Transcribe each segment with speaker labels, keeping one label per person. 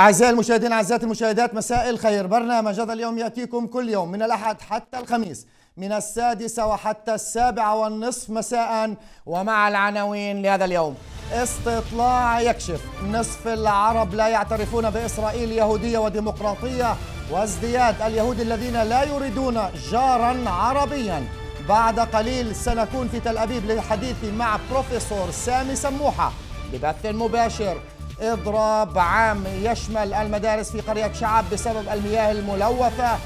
Speaker 1: أعزائي المشاهدين أعزائي المشاهدات مساء الخير برنامج هذا اليوم يأتيكم كل يوم من الأحد حتى الخميس من السادسة وحتى السابعة والنصف مساء ومع العناوين لهذا اليوم استطلاع يكشف نصف العرب لا يعترفون بإسرائيل يهودية وديمقراطية وازدياد اليهود الذين لا يريدون جارا عربيا بعد قليل سنكون في تل أبيب للحديث مع بروفيسور سامي سموحة ببث مباشر إضراب عام يشمل المدارس في قرية شعب بسبب المياه الملوثة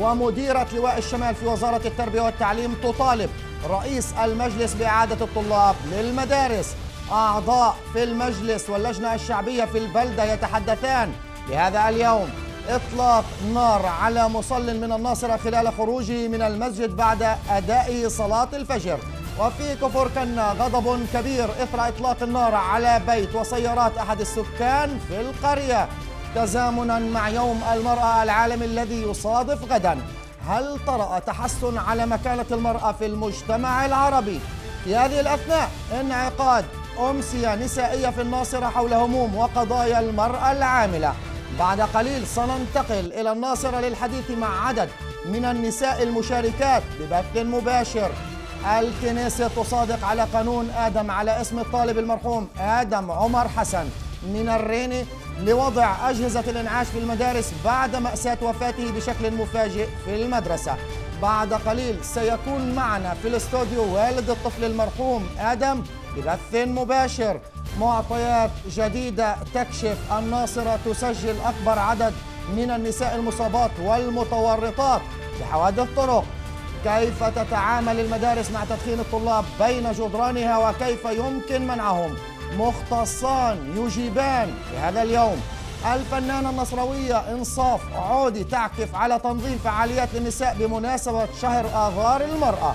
Speaker 1: ومديرة لواء الشمال في وزارة التربية والتعليم تطالب رئيس المجلس بإعادة الطلاب للمدارس أعضاء في المجلس واللجنة الشعبية في البلدة يتحدثان لهذا اليوم إطلاق نار على مصل من الناصرة خلال خروجه من المسجد بعد أداء صلاة الفجر وفي كفر كنا غضب كبير إثر إطلاق النار على بيت وسيارات أحد السكان في القرية تزامنا مع يوم المرأة العالمي الذي يصادف غدا هل طرأ تحسن على مكانة المرأة في المجتمع العربي؟ في هذه الأثناء انعقاد أمسية نسائية في الناصرة حول هموم وقضايا المرأة العاملة بعد قليل سننتقل إلى الناصرة للحديث مع عدد من النساء المشاركات ببث مباشر الكنيسة تصادق على قانون آدم على اسم الطالب المرحوم آدم عمر حسن من الريني لوضع أجهزة الإنعاش في المدارس بعد مأساة وفاته بشكل مفاجئ في المدرسة بعد قليل سيكون معنا في الاستوديو والد الطفل المرحوم آدم ببث مباشر معطيات جديدة تكشف الناصرة تسجل أكبر عدد من النساء المصابات والمتورطات بحوادث طرق كيف تتعامل المدارس مع تدخين الطلاب بين جدرانها وكيف يمكن منعهم مختصان يجيبان في هذا اليوم الفنانة النصروية إنصاف عودي تعكف على تنظيم فعاليات للنساء بمناسبة شهر آذار المرأة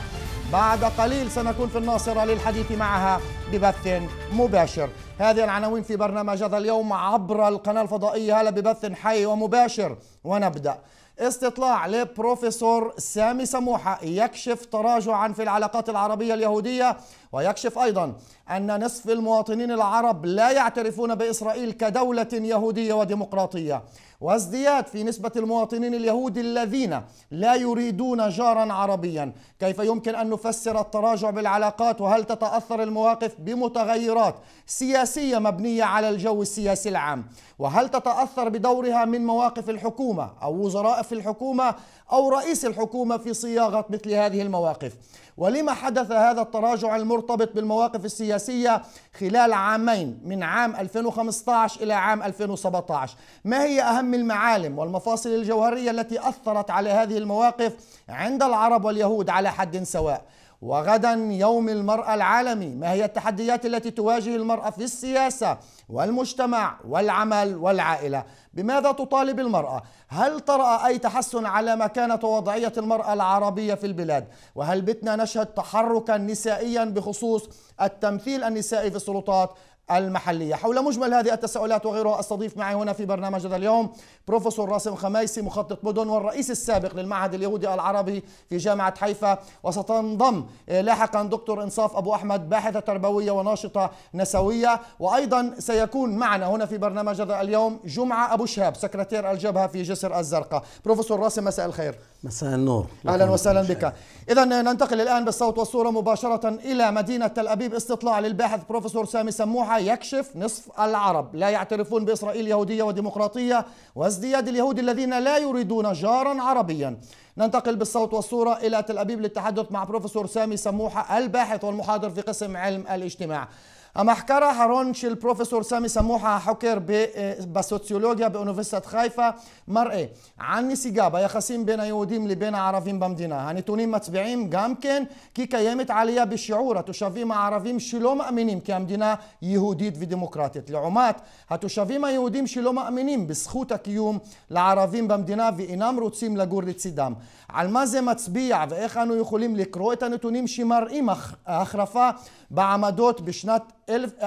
Speaker 1: بعد قليل سنكون في الناصرة للحديث معها ببث مباشر هذه العناوين في برنامج هذا اليوم عبر القناة الفضائية هلا ببث حي ومباشر ونبدأ استطلاع للبروفيسور سامي سموحة يكشف تراجعا في العلاقات العربية اليهودية ويكشف أيضا أن نصف المواطنين العرب لا يعترفون بإسرائيل كدولة يهودية وديمقراطية وازدياد في نسبة المواطنين اليهود الذين لا يريدون جارا عربيا كيف يمكن أن نفسر التراجع بالعلاقات وهل تتأثر المواقف بمتغيرات سياسية مبنية على الجو السياسي العام وهل تتأثر بدورها من مواقف الحكومة أو وزراء في الحكومة أو رئيس الحكومة في صياغة مثل هذه المواقف ولما حدث هذا التراجع المرتبط بالمواقف السياسية خلال عامين من عام 2015 إلى عام 2017 ما هي أهم المعالم والمفاصل الجوهرية التي أثرت على هذه المواقف عند العرب واليهود على حد سواء وغدا يوم المرأة العالمي ما هي التحديات التي تواجه المرأة في السياسة والمجتمع والعمل والعائلة بماذا تطالب المرأة هل ترى أي تحسن على مكانة وضعية المرأة العربية في البلاد وهل بتنا نشهد تحركا نسائيا بخصوص التمثيل النسائي في السلطات المحلية حول مجمل هذه التساؤلات وغيرها أستضيف معي هنا في برنامج هذا اليوم بروفيسور راسم خميسي مخطط مدن والرئيس السابق للمعهد اليهودي العربي في جامعة حيفا وستنضم لاحقا دكتور إنصاف أبو أحمد باحثة تربوية وناشطة نسوية وأيضا سيكون معنا هنا في برنامج هذا اليوم جمعة أبو شهاب سكرتير الجبهة في جسر الزرقاء بروفيسور راسم مساء الخير
Speaker 2: مساء النور
Speaker 1: اهلا وسهلا بك اذا ننتقل الان بالصوت والصوره مباشره الى مدينه تل ابيب استطلاع للباحث بروفيسور سامي سموحه يكشف نصف العرب لا يعترفون باسرائيل يهوديه وديمقراطيه وازدياد اليهود الذين لا يريدون جارا عربيا ننتقل بالصوت والصورة إلى تل أبيب للتحدث مع بروفيسور سامي سموحة الباحث والمحاضر في قسم علم الاجتماع המחקר האחרון של פרופסור סמי סמוחה, החוקר אה, בסוציולוגיה באוניברסיטת חיפה, מראה על נסיגה ביחסים בין היהודים לבין הערבים במדינה. הנתונים מצביעים גם כן כי קיימת עלייה בשיעור התושבים הערבים שלא מאמינים כי המדינה יהודית ודמוקרטית. לעומת התושבים היהודים שלא מאמינים בזכות הקיום לערבים במדינה ואינם רוצים לגור לצידם. על מה זה מצביע ואיך אנו יכולים לקרוא את הנתונים שמראים החרפה בעמדות בשנת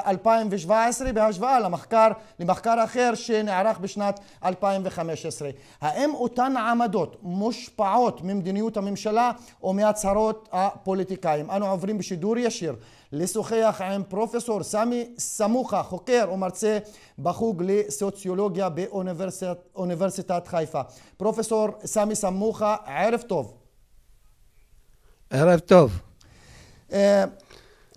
Speaker 1: 2017 בהשוואה למחקר, למחקר אחר שנערך בשנת 2015. האם אותן עמדות מושפעות ממדיניות הממשלה או מהצהרות הפוליטיקאים? אנו עוברים בשידור ישיר לשוחח עם פרופסור סמי סמוכה, חוקר ומרצה בחוג לסוציולוגיה באוניברסיטת חיפה. פרופסור סמי סמוכה, ערב טוב.
Speaker 3: ערב טוב.
Speaker 1: אה,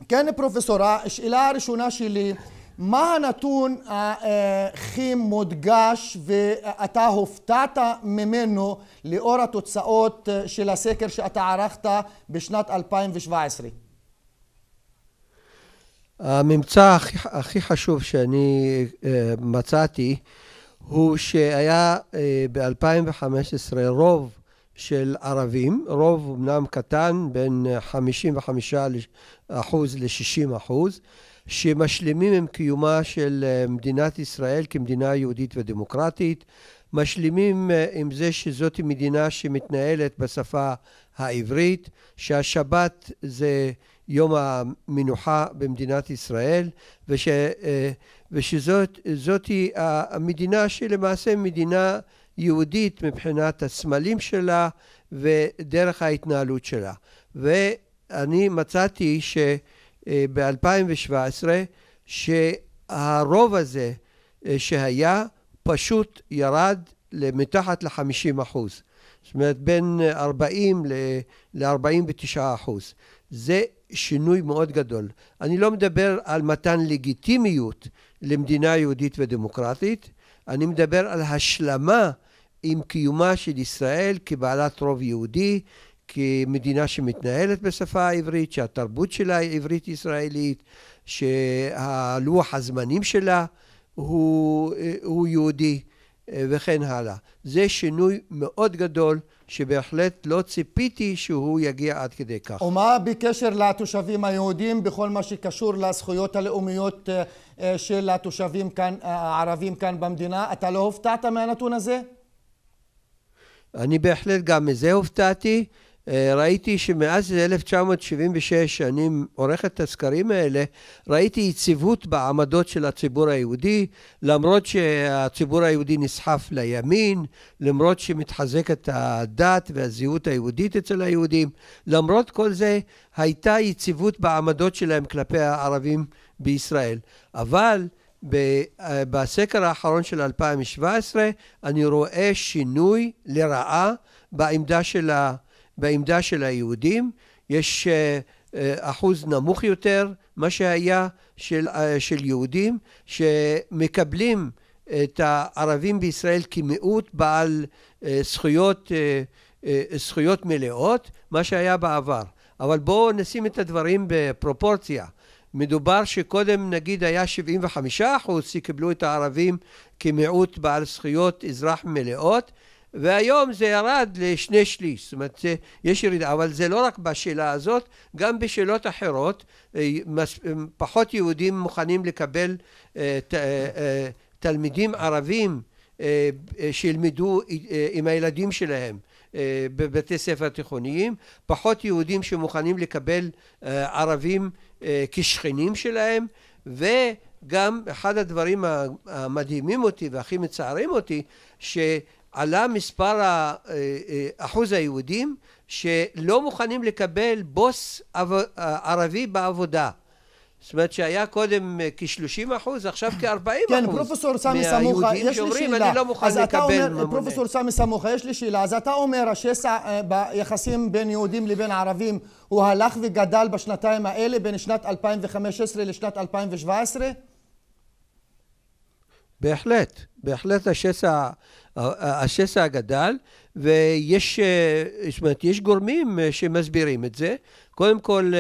Speaker 1: כן, פרופסורה, השאלה הראשונה שלי, מה הנתון הכי מודגש ואתה הופתעת ממנו לאור התוצאות אה, של הסקר שאתה ערכת בשנת 2017?
Speaker 3: הממצא הכי, הכי חשוב שאני אה, מצאתי הוא שהיה אה, ב-2015 רוב של ערבים, רוב אמנם קטן, בין 55 אחוז ל-60 אחוז, שמשלימים עם קיומה של אה, מדינת ישראל כמדינה יהודית ודמוקרטית, משלימים אה, עם זה שזאת מדינה שמתנהלת בשפה העברית, שהשבת זה יום המנוחה במדינת ישראל, וש, אה, ושזאת המדינה שלמעשה מדינה יהודית מבחינת הסמלים שלה ודרך ההתנהלות שלה. ואני מצאתי אה, שב-2017 שהרוב הזה אה, שהיה פשוט ירד למתחת ל-50 אחוז. זאת אומרת בין 40 ל-49 אחוז. זה שינוי מאוד גדול. אני לא מדבר על מתן לגיטימיות למדינה יהודית ודמוקרטית, אני מדבר על השלמה עם קיומה של ישראל כבעלת רוב יהודי, כמדינה שמתנהלת בשפה העברית, שהתרבות שלה היא עברית-ישראלית, שהלוח הזמנים שלה הוא, הוא יהודי וכן הלאה. זה שינוי מאוד גדול שבהחלט לא ציפיתי שהוא יגיע עד כדי כך.
Speaker 1: ומה בקשר לתושבים היהודים בכל מה שקשור לזכויות הלאומיות אה, אה, של התושבים כאן, אה, הערבים כאן במדינה? אתה לא הופתעת מהנתון הזה?
Speaker 3: אני בהחלט גם מזה הופתעתי. אה, ראיתי שמאז 1976, אני עורך את הסקרים האלה, ראיתי יציבות בעמדות של הציבור היהודי, למרות שהציבור היהודי נסחף לימין, למרות שמתחזקת הדת והזהות היהודית אצל היהודים, למרות כל זה הייתה יציבות בעמדות שלהם כלפי הערבים בישראל. אבל אה, בסקר האחרון של 2017 אני רואה שינוי לרעה בעמדה של, ה, בעמדה של היהודים. יש אה, אה, אחוז נמוך יותר מה שהיה של, של יהודים שמקבלים את הערבים בישראל כמיעוט בעל זכויות, זכויות מלאות, מה שהיה בעבר. אבל בואו נשים את הדברים בפרופורציה. מדובר שקודם נגיד היה 75 אחוז שקיבלו את הערבים כמיעוט בעל זכויות אזרח מלאות והיום זה ירד לשני שליש, זאת אומרת יש ירידה, אבל זה לא רק בשאלה הזאת, גם בשאלות אחרות אה, אה, פחות יהודים מוכנים לקבל אה, תלמידים ערבים שילמדו עם הילדים שלהם בבתי ספר תיכוניים, פחות יהודים שמוכנים לקבל ערבים אה, כשכנים שלהם, וגם אחד הדברים המדהימים אותי והכי מצערים אותי, שעלה מספר אה, אחוז היהודים שלא מוכנים לקבל בוס אה, ערבי בעבודה. זאת אומרת שהיה קודם אה, כ-30 אחוז, עכשיו כ-40 כן, אחוז. כן, פרופסור סמי סמוכה, יש לי שאומרים, שאלה. אני לא מוכן אז לקבל אומר, ממונה. פרופסור
Speaker 1: סמי סמוכה, יש לי שאלה. אז אתה אומר, השסע אה, ביחסים בין יהודים לבין ערבים, הוא הלך וגדל בשנתיים האלה, בין שנת 2015 לשנת 2017?
Speaker 3: בהחלט, בהחלט השסע, השסע גדל, ויש, אה, זאת אומרת, יש גורמים שמסבירים את זה. קודם כל,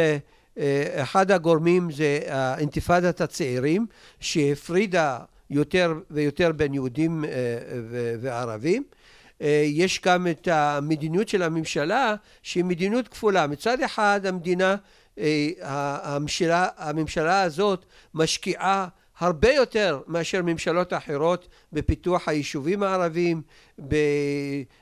Speaker 3: אה, אחד הגורמים זה אה, אינתיפאדת הצעירים שהפרידה יותר ויותר בין יהודים אה, וערבים. יש גם את המדיניות של הממשלה שהיא מדיניות כפולה. מצד אחד המדינה, הממשלה, הממשלה הזאת משקיעה הרבה יותר מאשר ממשלות אחרות בפיתוח היישובים הערביים,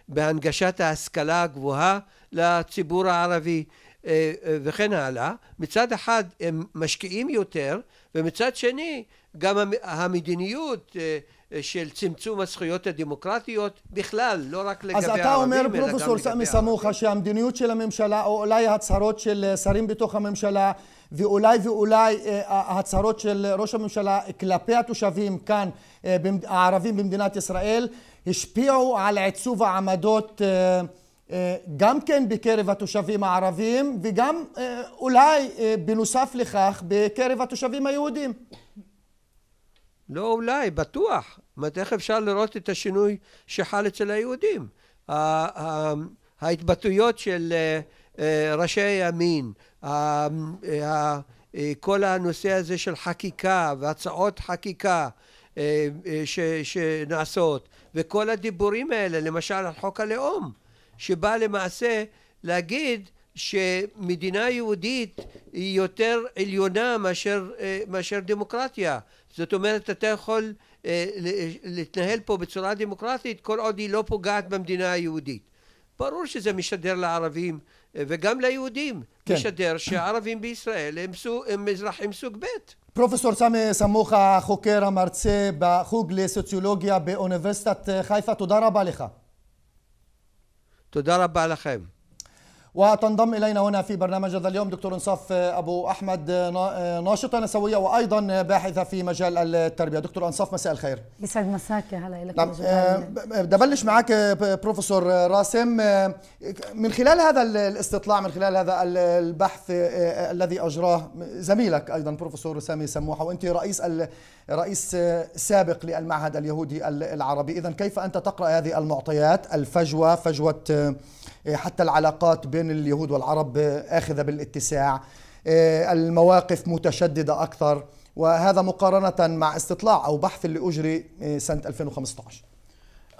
Speaker 3: בהנגשת ההשכלה הגבוהה לציבור הערבי, אה, אה, וכן הלאה. מצד אחד הם משקיעים יותר, ומצד שני גם המדיניות אה, של צמצום הזכויות הדמוקרטיות בכלל, לא רק לגבי הערבים, אלא גם לגבי הערבים. אז אתה אומר, פרופסור סמי
Speaker 1: סמוכה, שהמדיניות של הממשלה, או אולי הצהרות של שרים בתוך הממשלה, ואולי ואולי הצהרות של ראש הממשלה כלפי התושבים כאן, הערבים במדינת ישראל, השפיעו על עיצוב העמדות אה, גם כן בקרב התושבים הערבים וגם אה, אולי אה, בנוסף לכך בקרב התושבים היהודים.
Speaker 3: לא אולי, בטוח. זאת איך אפשר לראות את השינוי שחל אצל היהודים? ההתבטאויות של ראשי הימין, כל הנושא הזה של חקיקה והצעות חקיקה שנעשות וכל הדיבורים האלה, למשל על חוק הלאום שבא למעשה להגיד שמדינה יהודית היא יותר עליונה מאשר, אה, מאשר דמוקרטיה. זאת אומרת, אתה יכול אה, להתנהל פה בצורה דמוקרטית כל עוד היא לא פוגעת במדינה היהודית. ברור שזה משדר לערבים אה, וגם ליהודים כן. משדר שהערבים בישראל הם, סוג, הם אזרחים סוג ב'.
Speaker 1: פרופסור סמי סמוכה, החוקר המרצה בחוג לסוציולוגיה באוניברסיטת חיפה, תודה רבה לך.
Speaker 3: תודה רבה לכם.
Speaker 1: وتنضم الينا هنا في برنامج هذا اليوم دكتور انصاف ابو احمد ناشطه نسويه وايضا باحثه في مجال التربيه دكتور انصاف مساء الخير
Speaker 4: يسعد مساك يا هلا لك نعم آه، بدي ابلش معك
Speaker 1: آه، بروفيسور آه، راسم من خلال هذا الاستطلاع من خلال هذا البحث الذي اجراه زميلك ايضا بروفيسور سامي سموحه وانت رئيس رئيس سابق للمعهد اليهودي العربي اذا كيف انت تقرا هذه المعطيات الفجوه فجوه إيه، حتى العلاقات بين اليهود والعرب آخذة بالاتساع إيه، المواقف متشددة أكثر وهذا مقارنة مع استطلاع أو بحث اللي أجري إيه، سنة 2015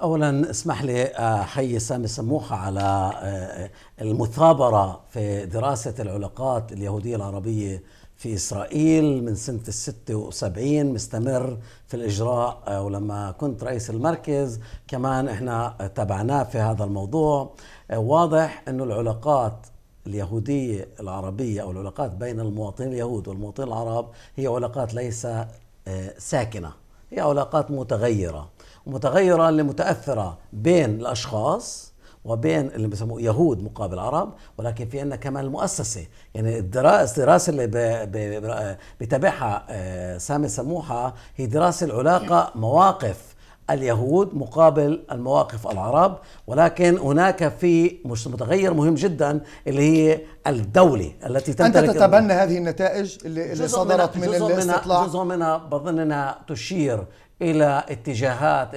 Speaker 2: اولا اسمح لي احيي آه، سامي سموحه على آه، المثابره في دراسه العلاقات اليهوديه العربيه في إسرائيل من سنة الستة وسبعين مستمر في الإجراء آه، ولما كنت رئيس المركز كمان إحنا تابعناه في هذا الموضوع آه، واضح أنه العلاقات اليهودية العربية أو العلاقات بين المواطنين اليهود والمواطنين العرب هي علاقات ليس آه، ساكنة هي علاقات متغيرة متغيرة لمتأثرة بين الأشخاص وبين اللي بيسموه يهود مقابل عرب ولكن في عندنا كمان المؤسسه يعني الدراسه الدراسه اللي بتابعها آه، سامي سموحه هي دراسه العلاقه مواقف اليهود مقابل المواقف العرب ولكن هناك في مش متغير مهم جدا اللي هي الدولة التي تمتلك أنت تتبنى هذه النتائج اللي, اللي صدرت من, من الاستطلاع جزء منها بظن أنها تشير الى اتجاهات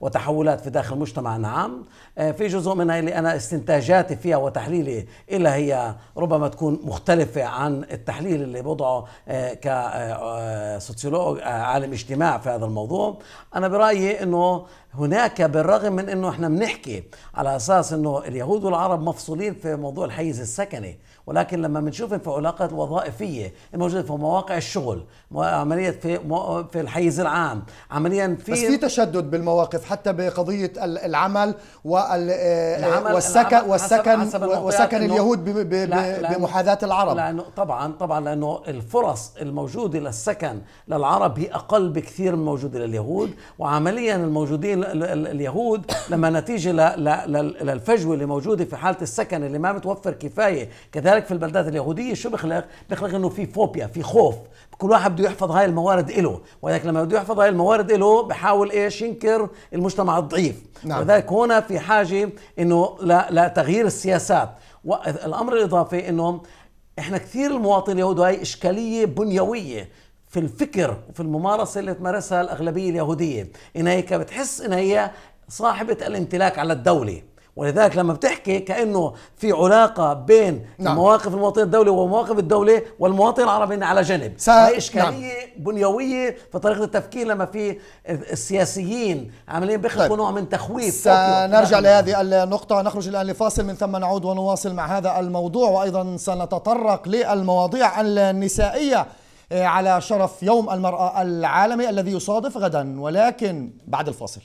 Speaker 2: وتحولات في داخل المجتمع نعم آه، في جزء منها اللي انا استنتاجاتي فيها وتحليلي إلا هي ربما تكون مختلفه عن التحليل اللي بوضعه آه، كسوسيولوج آه، عالم اجتماع في هذا الموضوع انا برايي انه هناك بالرغم من انه احنا بنحكي على اساس انه اليهود والعرب مفصولين في موضوع الحيز السكني ولكن لما بنشوف في علاقات الوظائفيه الموجوده في مواقع الشغل عمليه في في الحيز العام عمليا في بس في تشدد بالمواقف حتى بقضيه آه، العمل والسكن والسكن وسكن اليهود بمحاذاه العرب لانه طبعا طبعا لانه الفرص الموجوده للسكن للعرب هي اقل بكثير من الموجوده لليهود وعمليا الموجودين اليهود لما نتيجه للفجوه اللي موجوده في حاله السكن اللي ما متوفر كفايه كذلك وكذلك في البلدات اليهوديه شو بخلق؟ بخلق انه في فوبيا في خوف كل واحد بده يحفظ هاي الموارد إله ولكن لما بده يحفظ هاي الموارد إله بحاول ايش ينكر المجتمع الضعيف نعم. ولذلك هنا في حاجه انه لتغيير السياسات والامر الاضافي انه احنا كثير المواطن اليهودي هاي اشكاليه بنيويه في الفكر وفي الممارسه اللي تمارسها الاغلبيه اليهوديه انها هيك بتحس انها هي صاحبه الامتلاك على الدوله ولذلك لما بتحكي كانه في علاقه بين نعم. مواقف المواطن الدولي ومواقف الدوله والمواطن العربي على جنب س... هاي اشكاليه نعم. بنيويه في طريقه التفكير لما في السياسيين عاملين بيخلقوا طيب. نوع من تخويف سنرجع نعم. لهذه
Speaker 1: النقطه نخرج الان لفاصل من ثم نعود ونواصل مع هذا الموضوع وايضا سنتطرق للمواضيع النسائيه آه، على شرف يوم المراه العالمي الذي يصادف غدا ولكن بعد الفاصل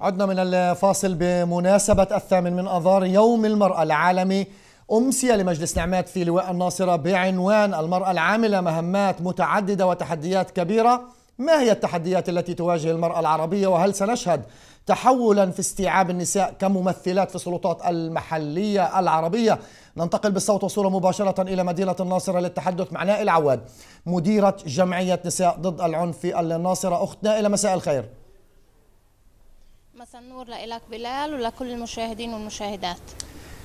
Speaker 1: عدنا من الفاصل بمناسبة الثامن من أذار يوم المرأة العالمي أمسية لمجلس نعمات في لواء الناصرة بعنوان المرأة العاملة مهمات متعددة وتحديات كبيرة ما هي التحديات التي تواجه المرأة العربية وهل سنشهد تحولا في استيعاب النساء كممثلات في السلطات المحلية العربية ننتقل بالصوت والصورة مباشرة إلى مدينة الناصرة للتحدث مع نائل عواد مديرة جمعية نساء ضد العنف في الناصرة أخت نائلة مساء الخير
Speaker 5: مساء النور لك بلال ولكل المشاهدين والمشاهدات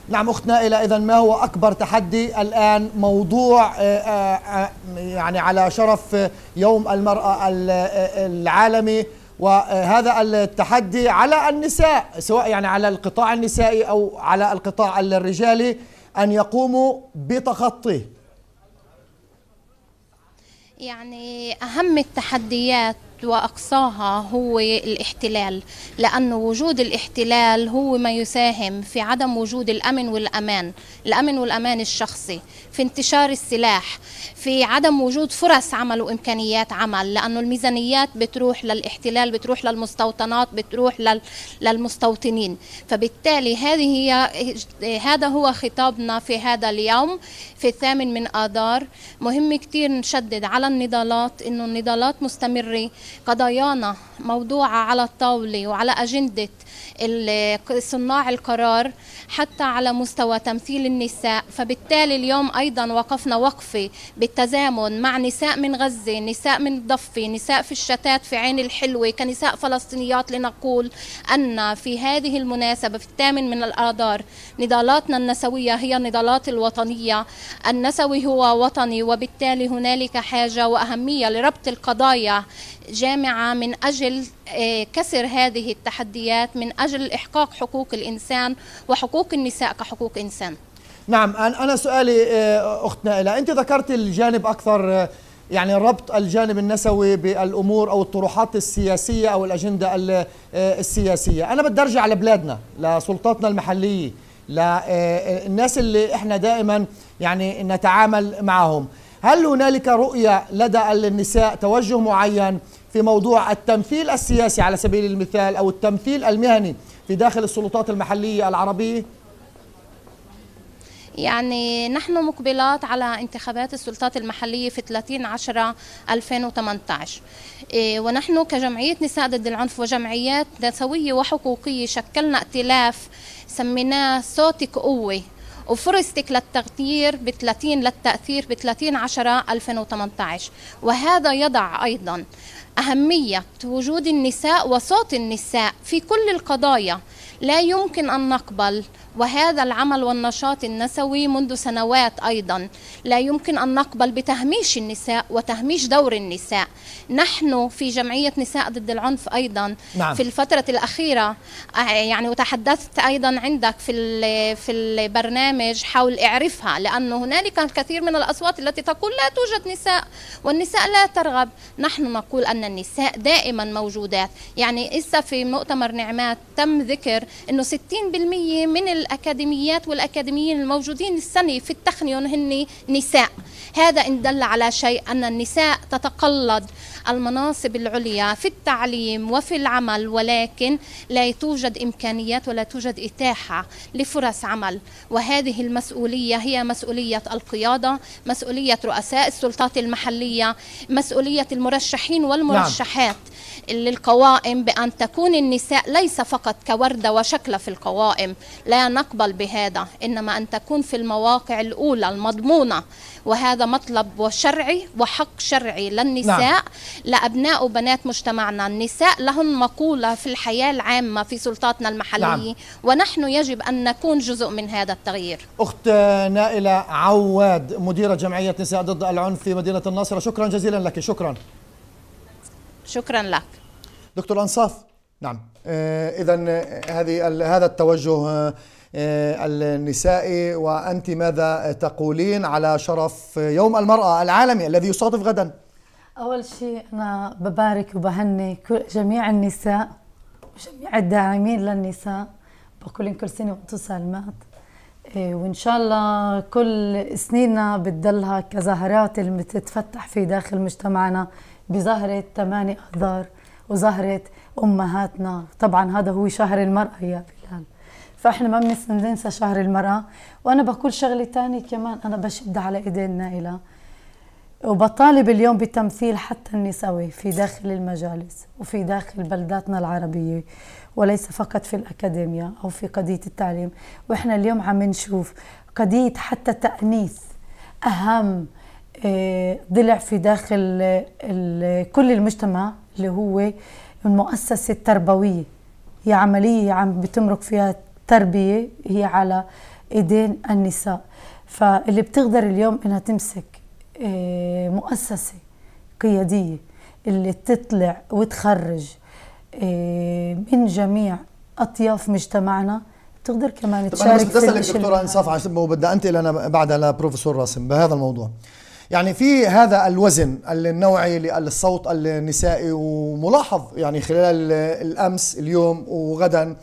Speaker 1: نعم اختنا الى اذا ما هو اكبر تحدي الان موضوع آه، آه، آه، يعني على شرف يوم المراه العالمي وهذا التحدي على النساء سواء يعني على القطاع النسائي او على القطاع الرجالي ان يقوموا بتخطيه
Speaker 5: يعني اهم التحديات وأقصاها هو الاحتلال لأن وجود الاحتلال هو ما يساهم في عدم وجود الأمن والأمان الأمن والأمان الشخصي في انتشار السلاح في عدم وجود فرص عمل وامكانيات عمل لانه الميزانيات بتروح للاحتلال بتروح للمستوطنات بتروح للمستوطنين فبالتالي هذه هي هذا هو خطابنا في هذا اليوم في الثامن من اذار مهم كثير نشدد على النضالات انه النضالات مستمره قضايانا موضوعه على الطاوله وعلى اجنده صناع القرار حتى على مستوى تمثيل النساء فبالتالي اليوم أيضا وقفنا وقفة بالتزامن مع نساء من غزة نساء من الضفة نساء في الشتات في عين الحلوة كنساء فلسطينيات لنقول أن في هذه المناسبة في الثامن من الآذار نضالاتنا النسوية هي النضالات الوطنية النسوي هو وطني وبالتالي هنالك حاجة وأهمية لربط القضايا جامعة من أجل آه، كسر هذه التحديات من أجل إحقاق حقوق الإنسان وحقوق النساء كحقوق إنسان
Speaker 1: نعم أنا سؤالي آه، أخت نائلة أنت ذكرت الجانب أكثر آه، يعني ربط الجانب النسوي بالأمور أو الطروحات السياسية أو الأجندة آه، السياسية أنا بدي أرجع لبلادنا لسلطاتنا المحلية للناس اللي إحنا دائما يعني نتعامل معهم هل هنالك رؤية لدى النساء توجه معين في موضوع التمثيل السياسي على سبيل المثال أو التمثيل المهني في داخل السلطات المحلية العربية؟
Speaker 5: يعني نحن مقبلات على انتخابات السلطات المحلية في 30 10 2018 ونحن كجمعية نساء ضد العنف وجمعيات نسوية وحقوقية شكلنا ائتلاف سميناه صوتك قوة وفرصتك للتغيير ب 30 للتأثير ب 30 10 2018 وهذا يضع أيضا أهمية وجود النساء وصوت النساء في كل القضايا لا يمكن أن نقبل وهذا العمل والنشاط النسوي منذ سنوات أيضا لا يمكن أن نقبل بتهميش النساء وتهميش دور النساء نحن في جمعية نساء ضد العنف أيضا نعم. في الفترة الأخيرة يعني وتحدثت أيضا عندك في في البرنامج حول اعرفها لأن هنالك الكثير من الأصوات التي تقول لا توجد نساء والنساء لا ترغب نحن نقول أن النساء دائما موجودات يعني إسا في مؤتمر نعمات تم ذكر أنه 60% من الأكاديميات والأكاديميين الموجودين السنة في التخنيون هن نساء هذا إن دل على شيء أن النساء تتقلد المناصب العليا في التعليم وفي العمل ولكن لا توجد إمكانيات ولا توجد إتاحة لفرص عمل وهذه المسؤولية هي مسؤولية القيادة مسؤولية رؤساء السلطات المحلية مسؤولية المرشحين والمرشحات نعم. للقوائم بأن تكون النساء ليس فقط كوردة وشكلة في القوائم لا نقبل بهذا إنما أن تكون في المواقع الأولى المضمونة وهذا مطلب وشرعي وحق شرعي للنساء نعم. لأبناء وبنات مجتمعنا النساء لهن مقولة في الحياة العامة في سلطاتنا المحلية نعم. ونحن يجب أن نكون جزء من هذا التغيير أخت
Speaker 1: نائلة عواد مديرة جمعية نساء ضد العنف في مدينة الناصرة شكرا جزيلا لك شكرا شكرا لك دكتور أنصاف
Speaker 5: نعم إذا
Speaker 1: هذه هذا التوجه آه، النسائي وأنت ماذا تقولين على شرف يوم المرأة العالمي الذي يصادف غدا
Speaker 4: أول شيء أنا ببارك وبهني جميع النساء وجميع الداعمين للنساء بقول كل سنة وأنتم سالمات إيه، وإن شاء الله كل سنيننا بتضلها كزهرات اللي بتتفتح في داخل مجتمعنا بزهرة 8 أذار وزهرة أمهاتنا طبعا هذا هو شهر المرأة يا بلال فاحنا ما بننسى شهر المراه وانا بقول شغله ثانيه كمان انا بشد على ايدين نائله وبطالب اليوم بتمثيل حتى النسوي في داخل المجالس وفي داخل بلداتنا العربية وليس فقط في الأكاديمية أو في قضية التعليم وإحنا اليوم عم نشوف قضية حتى تأنيث أهم آه، ضلع في داخل آه، كل المجتمع اللي هو المؤسسة التربوية هي عملية عم بتمرق فيها التربية هي على ايدين النساء فاللي بتقدر اليوم انها تمسك آه، مؤسسة قيادية اللي تطلع وتخرج آه، من جميع اطياف مجتمعنا بتقدر كمان تشارك بس بدي اسالك دكتوره
Speaker 1: انصاف عشان بدي انتقل انا بعدها لبروفيسور راسم بهذا الموضوع يعني في هذا الوزن النوعي للصوت النسائي وملاحظ يعني خلال الامس اليوم وغدا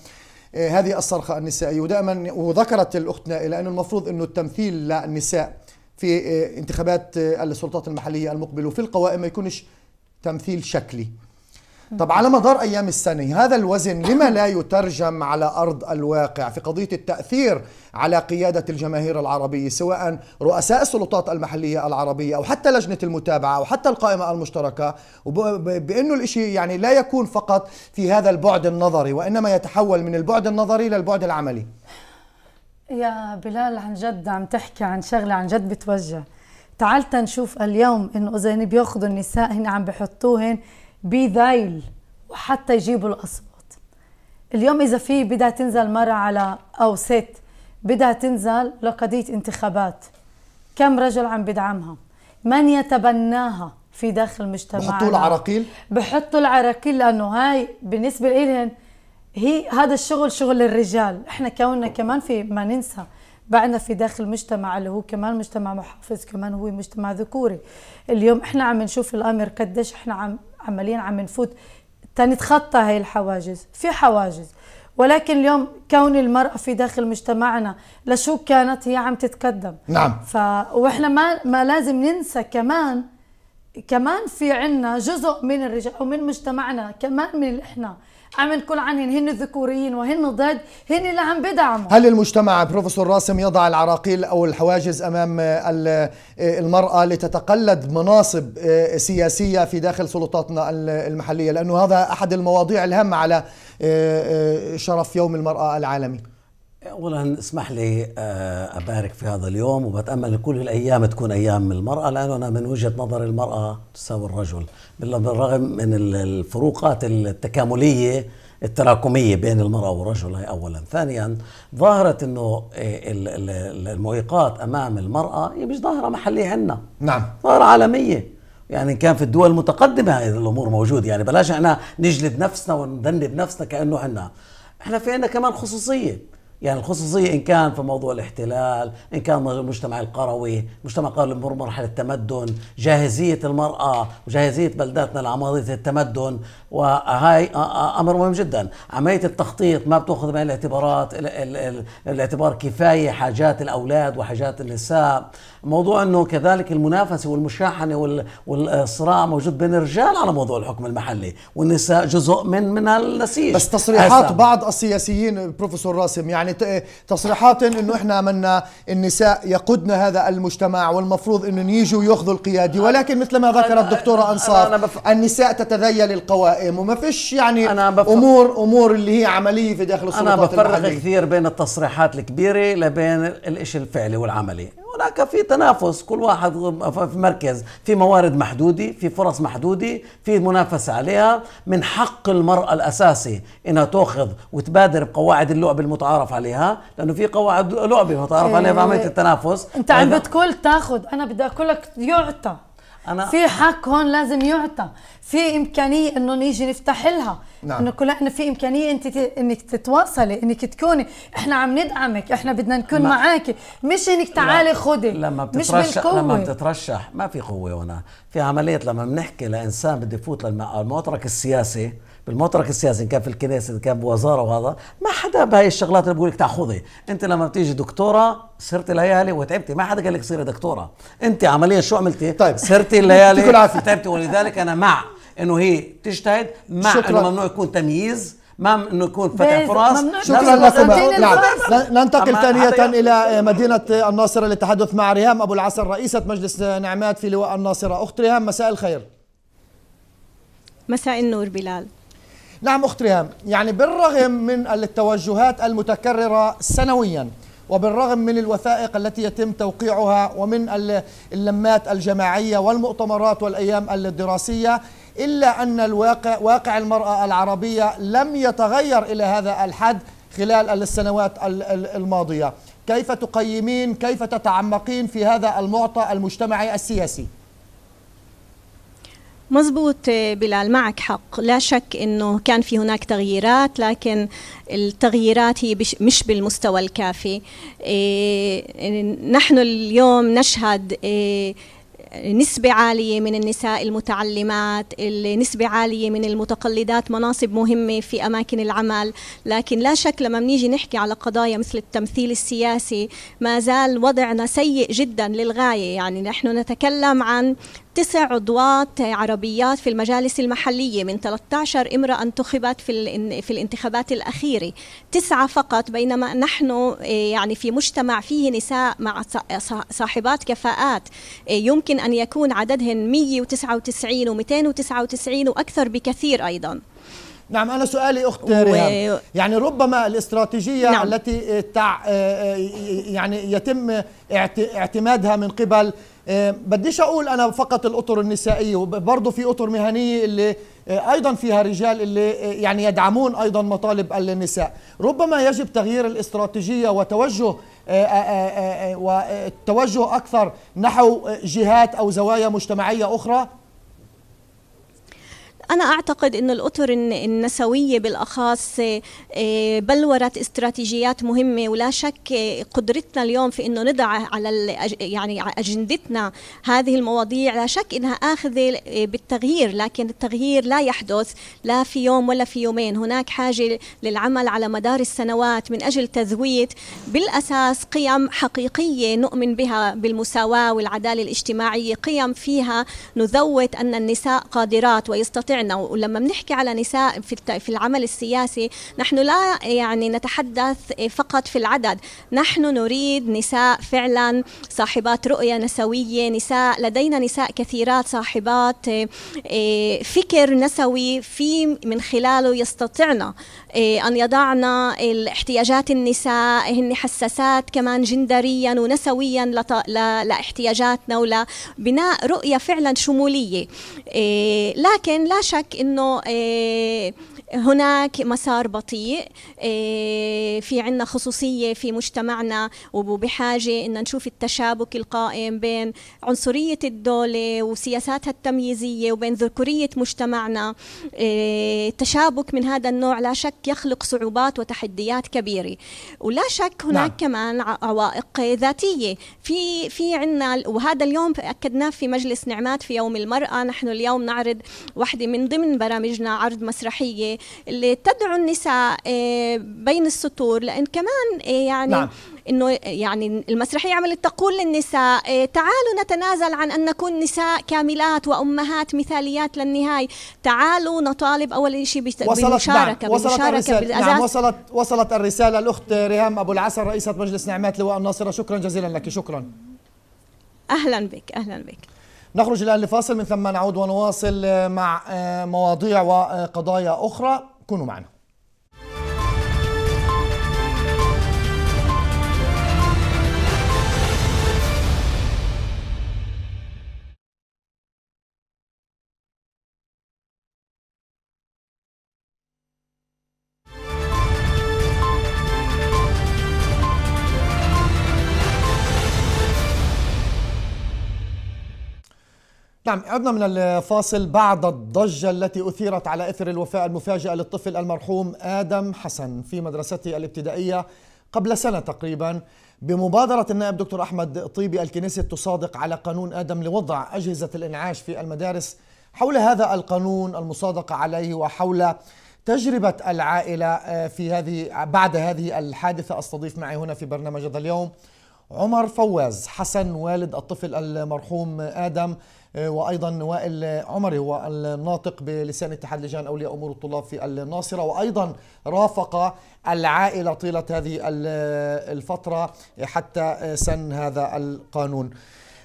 Speaker 1: آه، هذه الصرخة النسائية ودائما وذكرت الأخت نائلة أنه المفروض أنه التمثيل للنساء في آه، انتخابات آه، السلطات المحلية المقبلة وفي القوائم ما يكونش تمثيل شكلي طب على مدار أيام السنة هذا الوزن لما لا يترجم على أرض الواقع في قضية التأثير على قيادة الجماهير العربية سواء رؤساء السلطات المحلية العربية أو حتى لجنة المتابعة أو حتى القائمة المشتركة بأنه الإشي يعني لا يكون فقط في هذا البعد النظري وإنما يتحول من البعد النظري للبعد العملي
Speaker 4: يا بلال عن جد عم تحكي عن شغلة عن جد بتوجه تعال تنشوف اليوم انه اذا بياخذوا النساء هن عم بحطوهن بذيل وحتى يجيبوا الاصوات اليوم اذا في بدها تنزل مره على او ست بدها تنزل لقضيه انتخابات كم رجل عم بدعمها من يتبناها في داخل مجتمعنا بحطوا العراقيل بحطوا العراقيل لانه هاي بالنسبه لهم هي هذا الشغل شغل الرجال احنا كوننا كمان في ما ننسى بعنا في داخل مجتمع اللي هو كمان مجتمع محافظ كمان هو مجتمع ذكوري اليوم احنا عم نشوف الامر قديش احنا عم عمليا عم نفوت تنتخطى هاي الحواجز في حواجز ولكن اليوم كون المرأة في داخل مجتمعنا لشو كانت هي عم تتقدم نعم ف... وإحنا ما... ما لازم ننسى كمان كمان في عنا جزء من الرجال ومن مجتمعنا كمان من إحنا عم نقول عنهم هن ذكوريين وهن ضد هن اللي عم بدعموا
Speaker 1: هل المجتمع بروفيسور راسم يضع العراقيل او الحواجز امام آه، المراه لتتقلد مناصب آه، سياسيه في داخل سلطاتنا المحليه لانه هذا احد المواضيع الهامه على آه، شرف يوم المراه العالمي
Speaker 2: اولا اسمح لي آه، ابارك في هذا اليوم وبتامل كل الايام تكون ايام المراه لانه انا من وجهه نظر المراه تساوي الرجل بالرغم من الفروقات التكامليه التراكميه بين المراه والرجل هي اولا، ثانيا ظاهره انه آه، المعيقات امام المراه هي مش ظاهره محليه عندنا نعم ظاهره عالميه يعني كان في الدول المتقدمه هذه الامور موجوده يعني بلاش احنا نجلد نفسنا ونذنب نفسنا كانه عنا احنا في عندنا كمان خصوصيه يعني الخصوصية إن كان في موضوع الاحتلال إن كان المجتمع القروي مجتمع قروي مرحلة التمدن جاهزية المرأة وجاهزية بلداتنا لعملية التمدن وهي أمر مهم جدا عملية التخطيط ما بتأخذ بعين الاعتبارات الاعتبار كفاية حاجات الأولاد وحاجات النساء موضوع انه كذلك المنافسه والمشاحنه والصراع موجود بين الرجال على موضوع الحكم المحلي والنساء جزء من من النسيج بس تصريحات أسام. بعض السياسيين
Speaker 1: بروفيسور راسم يعني تصريحات انه احنا منا النساء يقودن هذا المجتمع والمفروض انه يجوا ياخذوا القياده ولكن مثل ما ذكرت الدكتوره انصار أنا بف... النساء تتذيل القوائم وما فيش يعني أنا بف... امور امور اللي هي عمليه في داخل السلطات
Speaker 2: انا بفرق المحلية. كثير بين التصريحات الكبيره لبين الشيء الفعلي والعملي هناك في تنافس كل واحد في مركز في موارد محدودة في فرص محدودة في منافسة عليها من حق المرأة الأساسي إنها تأخذ وتبادر بقواعد اللعبة المتعارف عليها لأنه في قواعد لعبة متعارف عليها بعملية إيه، التنافس أنت عم
Speaker 4: بتقول تاخذ أنا بدي أقول لك يعطى أنا في حق هون لازم يعطى في امكانيه انه نيجي نفتح لها نعم. انه كل احنا في امكانيه انت ت... انك تتواصلي انك تكوني احنا عم ندعمك احنا بدنا نكون ما. معاكي مش انك تعالي خدي لما بتترشح لما
Speaker 2: بتترشح ما في قوه هنا في عمليه لما بنحكي لانسان بده يفوت للمؤترك السياسي بالمطرق السياسي ان كان في الكنيسه ان كان بوزاره وهذا ما حدا بهاي الشغلات اللي بقول لك خذي انت لما بتيجي دكتوره صرت ليالي وتعبتي ما حدا قال لك صيري دكتوره انت عمليا شو عملتي طيب صرت الليالي تعبتي ولذلك انا مع انه هي تجتهد مع شكرا. انه ممنوع يكون تمييز ما انه يكون فتح فرص شكرا لكم نعم
Speaker 1: ننتقل ثانية الى مدينة الناصرة للتحدث مع ريهام ابو العسل رئيسة مجلس نعمات في لواء الناصرة اخت ريهام مساء الخير مساء النور بلال نعم أخت ريهام يعني بالرغم من التوجهات المتكررة سنويا وبالرغم من الوثائق التي يتم توقيعها ومن اللمات الجماعية والمؤتمرات والأيام الدراسية إلا أن الواقع واقع المرأة العربية لم يتغير إلى هذا الحد خلال السنوات الماضية كيف تقيمين كيف تتعمقين في هذا المعطى المجتمعي السياسي
Speaker 6: مزبوط آه، بلال معك حق لا شك أنه كان في هناك تغييرات لكن التغييرات هي مش بالمستوى الكافي آه، نحن اليوم نشهد آه، نسبة عالية من النساء المتعلمات نسبة عالية من المتقلدات مناصب مهمة في أماكن العمل لكن لا شك لما بنيجي نحكي على قضايا مثل التمثيل السياسي ما زال وضعنا سيء جدا للغاية يعني نحن نتكلم عن تسع عضوات عربيات في المجالس المحلية من 13 امرأة انتخبت في في الانتخابات الأخيرة تسعة فقط بينما نحن آه، يعني في مجتمع فيه نساء مع صاحبات كفاءات آه، يمكن أن يكون عددهن 199 و299 وأكثر بكثير أيضا
Speaker 1: نعم أنا سؤالي أخت ريهام يعني ربما الاستراتيجية نعم. التي تع... آه، يعني يتم اعتمادها من قبل إيه، بديش اقول انا فقط الاطر النسائيه وبرضه في اطر مهنيه اللي إيه، ايضا فيها رجال اللي إيه، يعني يدعمون ايضا مطالب النساء ربما يجب تغيير الاستراتيجيه وتوجه وتوجه اكثر نحو جهات او زوايا مجتمعيه اخرى
Speaker 6: أنا أعتقد أن الأطر النسوية بالأخص آه، بلورت استراتيجيات مهمة ولا شك قدرتنا اليوم في أنه نضع على يعني أجندتنا هذه المواضيع لا شك أنها آخذة آه، بالتغيير لكن التغيير لا يحدث لا في يوم ولا في يومين هناك حاجة للعمل على مدار السنوات من أجل تثبيت بالأساس قيم حقيقية نؤمن بها بالمساواة والعدالة الاجتماعية قيم فيها نذوت أن النساء قادرات ويستطيع مواضيعنا ولما بنحكي على نساء في في العمل السياسي نحن لا يعني نتحدث فقط في العدد نحن نريد نساء فعلا صاحبات رؤية نسوية نساء لدينا نساء كثيرات صاحبات إيه، إيه، فكر نسوي في من خلاله يستطعنا إيه، أن يضعنا احتياجات النساء هن حساسات كمان جندريا ونسويا لاحتياجاتنا ولبناء رؤية فعلا شمولية لكن لا شك انه آه، هناك مسار بطيء آه، في عنا خصوصية في مجتمعنا وبحاجة إن نشوف التشابك القائم بين عنصرية الدولة وسياساتها التمييزية وبين ذكورية مجتمعنا التشابك آه، من هذا النوع لا شك يخلق صعوبات وتحديات كبيرة ولا شك هناك نعم. كمان عوائق ذاتية في في عنا وهذا اليوم أكدناه في مجلس نعمات في يوم المرأة نحن اليوم نعرض واحدة من من ضمن برامجنا عرض مسرحيه اللي تدعو النساء آه، بين السطور لان كمان آه، يعني نعم. انه يعني المسرحيه عملت تقول للنساء آه، تعالوا نتنازل عن ان نكون نساء كاملات وامهات مثاليات للنهايه تعالوا نطالب اول شيء بالمشاركه وصلت نعم، بالمشاركه نعم، بالاساس نعم
Speaker 1: وصلت وصلت الرساله الاخت ريهام ابو العسل رئيسه مجلس نعمات لواء الناصره شكرا جزيلا لك شكرا
Speaker 6: اهلا بك اهلا بك
Speaker 1: نخرج الآن لفاصل من ثم نعود
Speaker 6: ونواصل مع
Speaker 1: آه، مواضيع وقضايا أخرى كونوا معنا نعم عدنا من الفاصل بعد الضجة التي أثيرت على إثر الوفاة المفاجئة للطفل المرحوم آدم حسن في مدرسته الابتدائية قبل سنة تقريبا بمبادرة النائب دكتور أحمد طيبي الكنيسة تصادق على قانون آدم لوضع أجهزة الإنعاش في المدارس حول هذا القانون المصادقة عليه وحول تجربة العائلة آه، في هذه بعد هذه الحادثة أستضيف معي هنا في برنامج هذا اليوم عمر فواز حسن والد الطفل المرحوم آدم آه، وايضا وائل عمري هو الناطق بلسان اتحاد لجان اولياء امور الطلاب في الناصره وايضا رافق العائله طيله هذه الفتره حتى سن هذا القانون.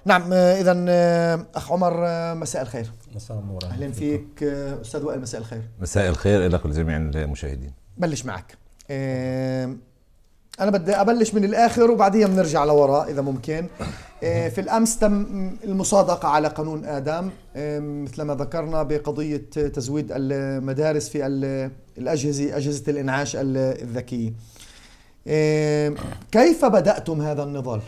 Speaker 1: نعم آه، اذا آه، اخ عمر مساء الخير. مساء النور اهلا فيك استاذ وائل مساء الخير.
Speaker 7: مساء الخير لك ولجميع المشاهدين.
Speaker 1: بلش معك. انا بدي ابلش من الاخر وبعديها بنرجع لورا اذا ممكن آه، في الامس تم المصادقه على قانون ادم مثلما ذكرنا بقضيه تزويد المدارس في الاجهزه اجهزه الانعاش الذكيه كيف بداتم هذا النضال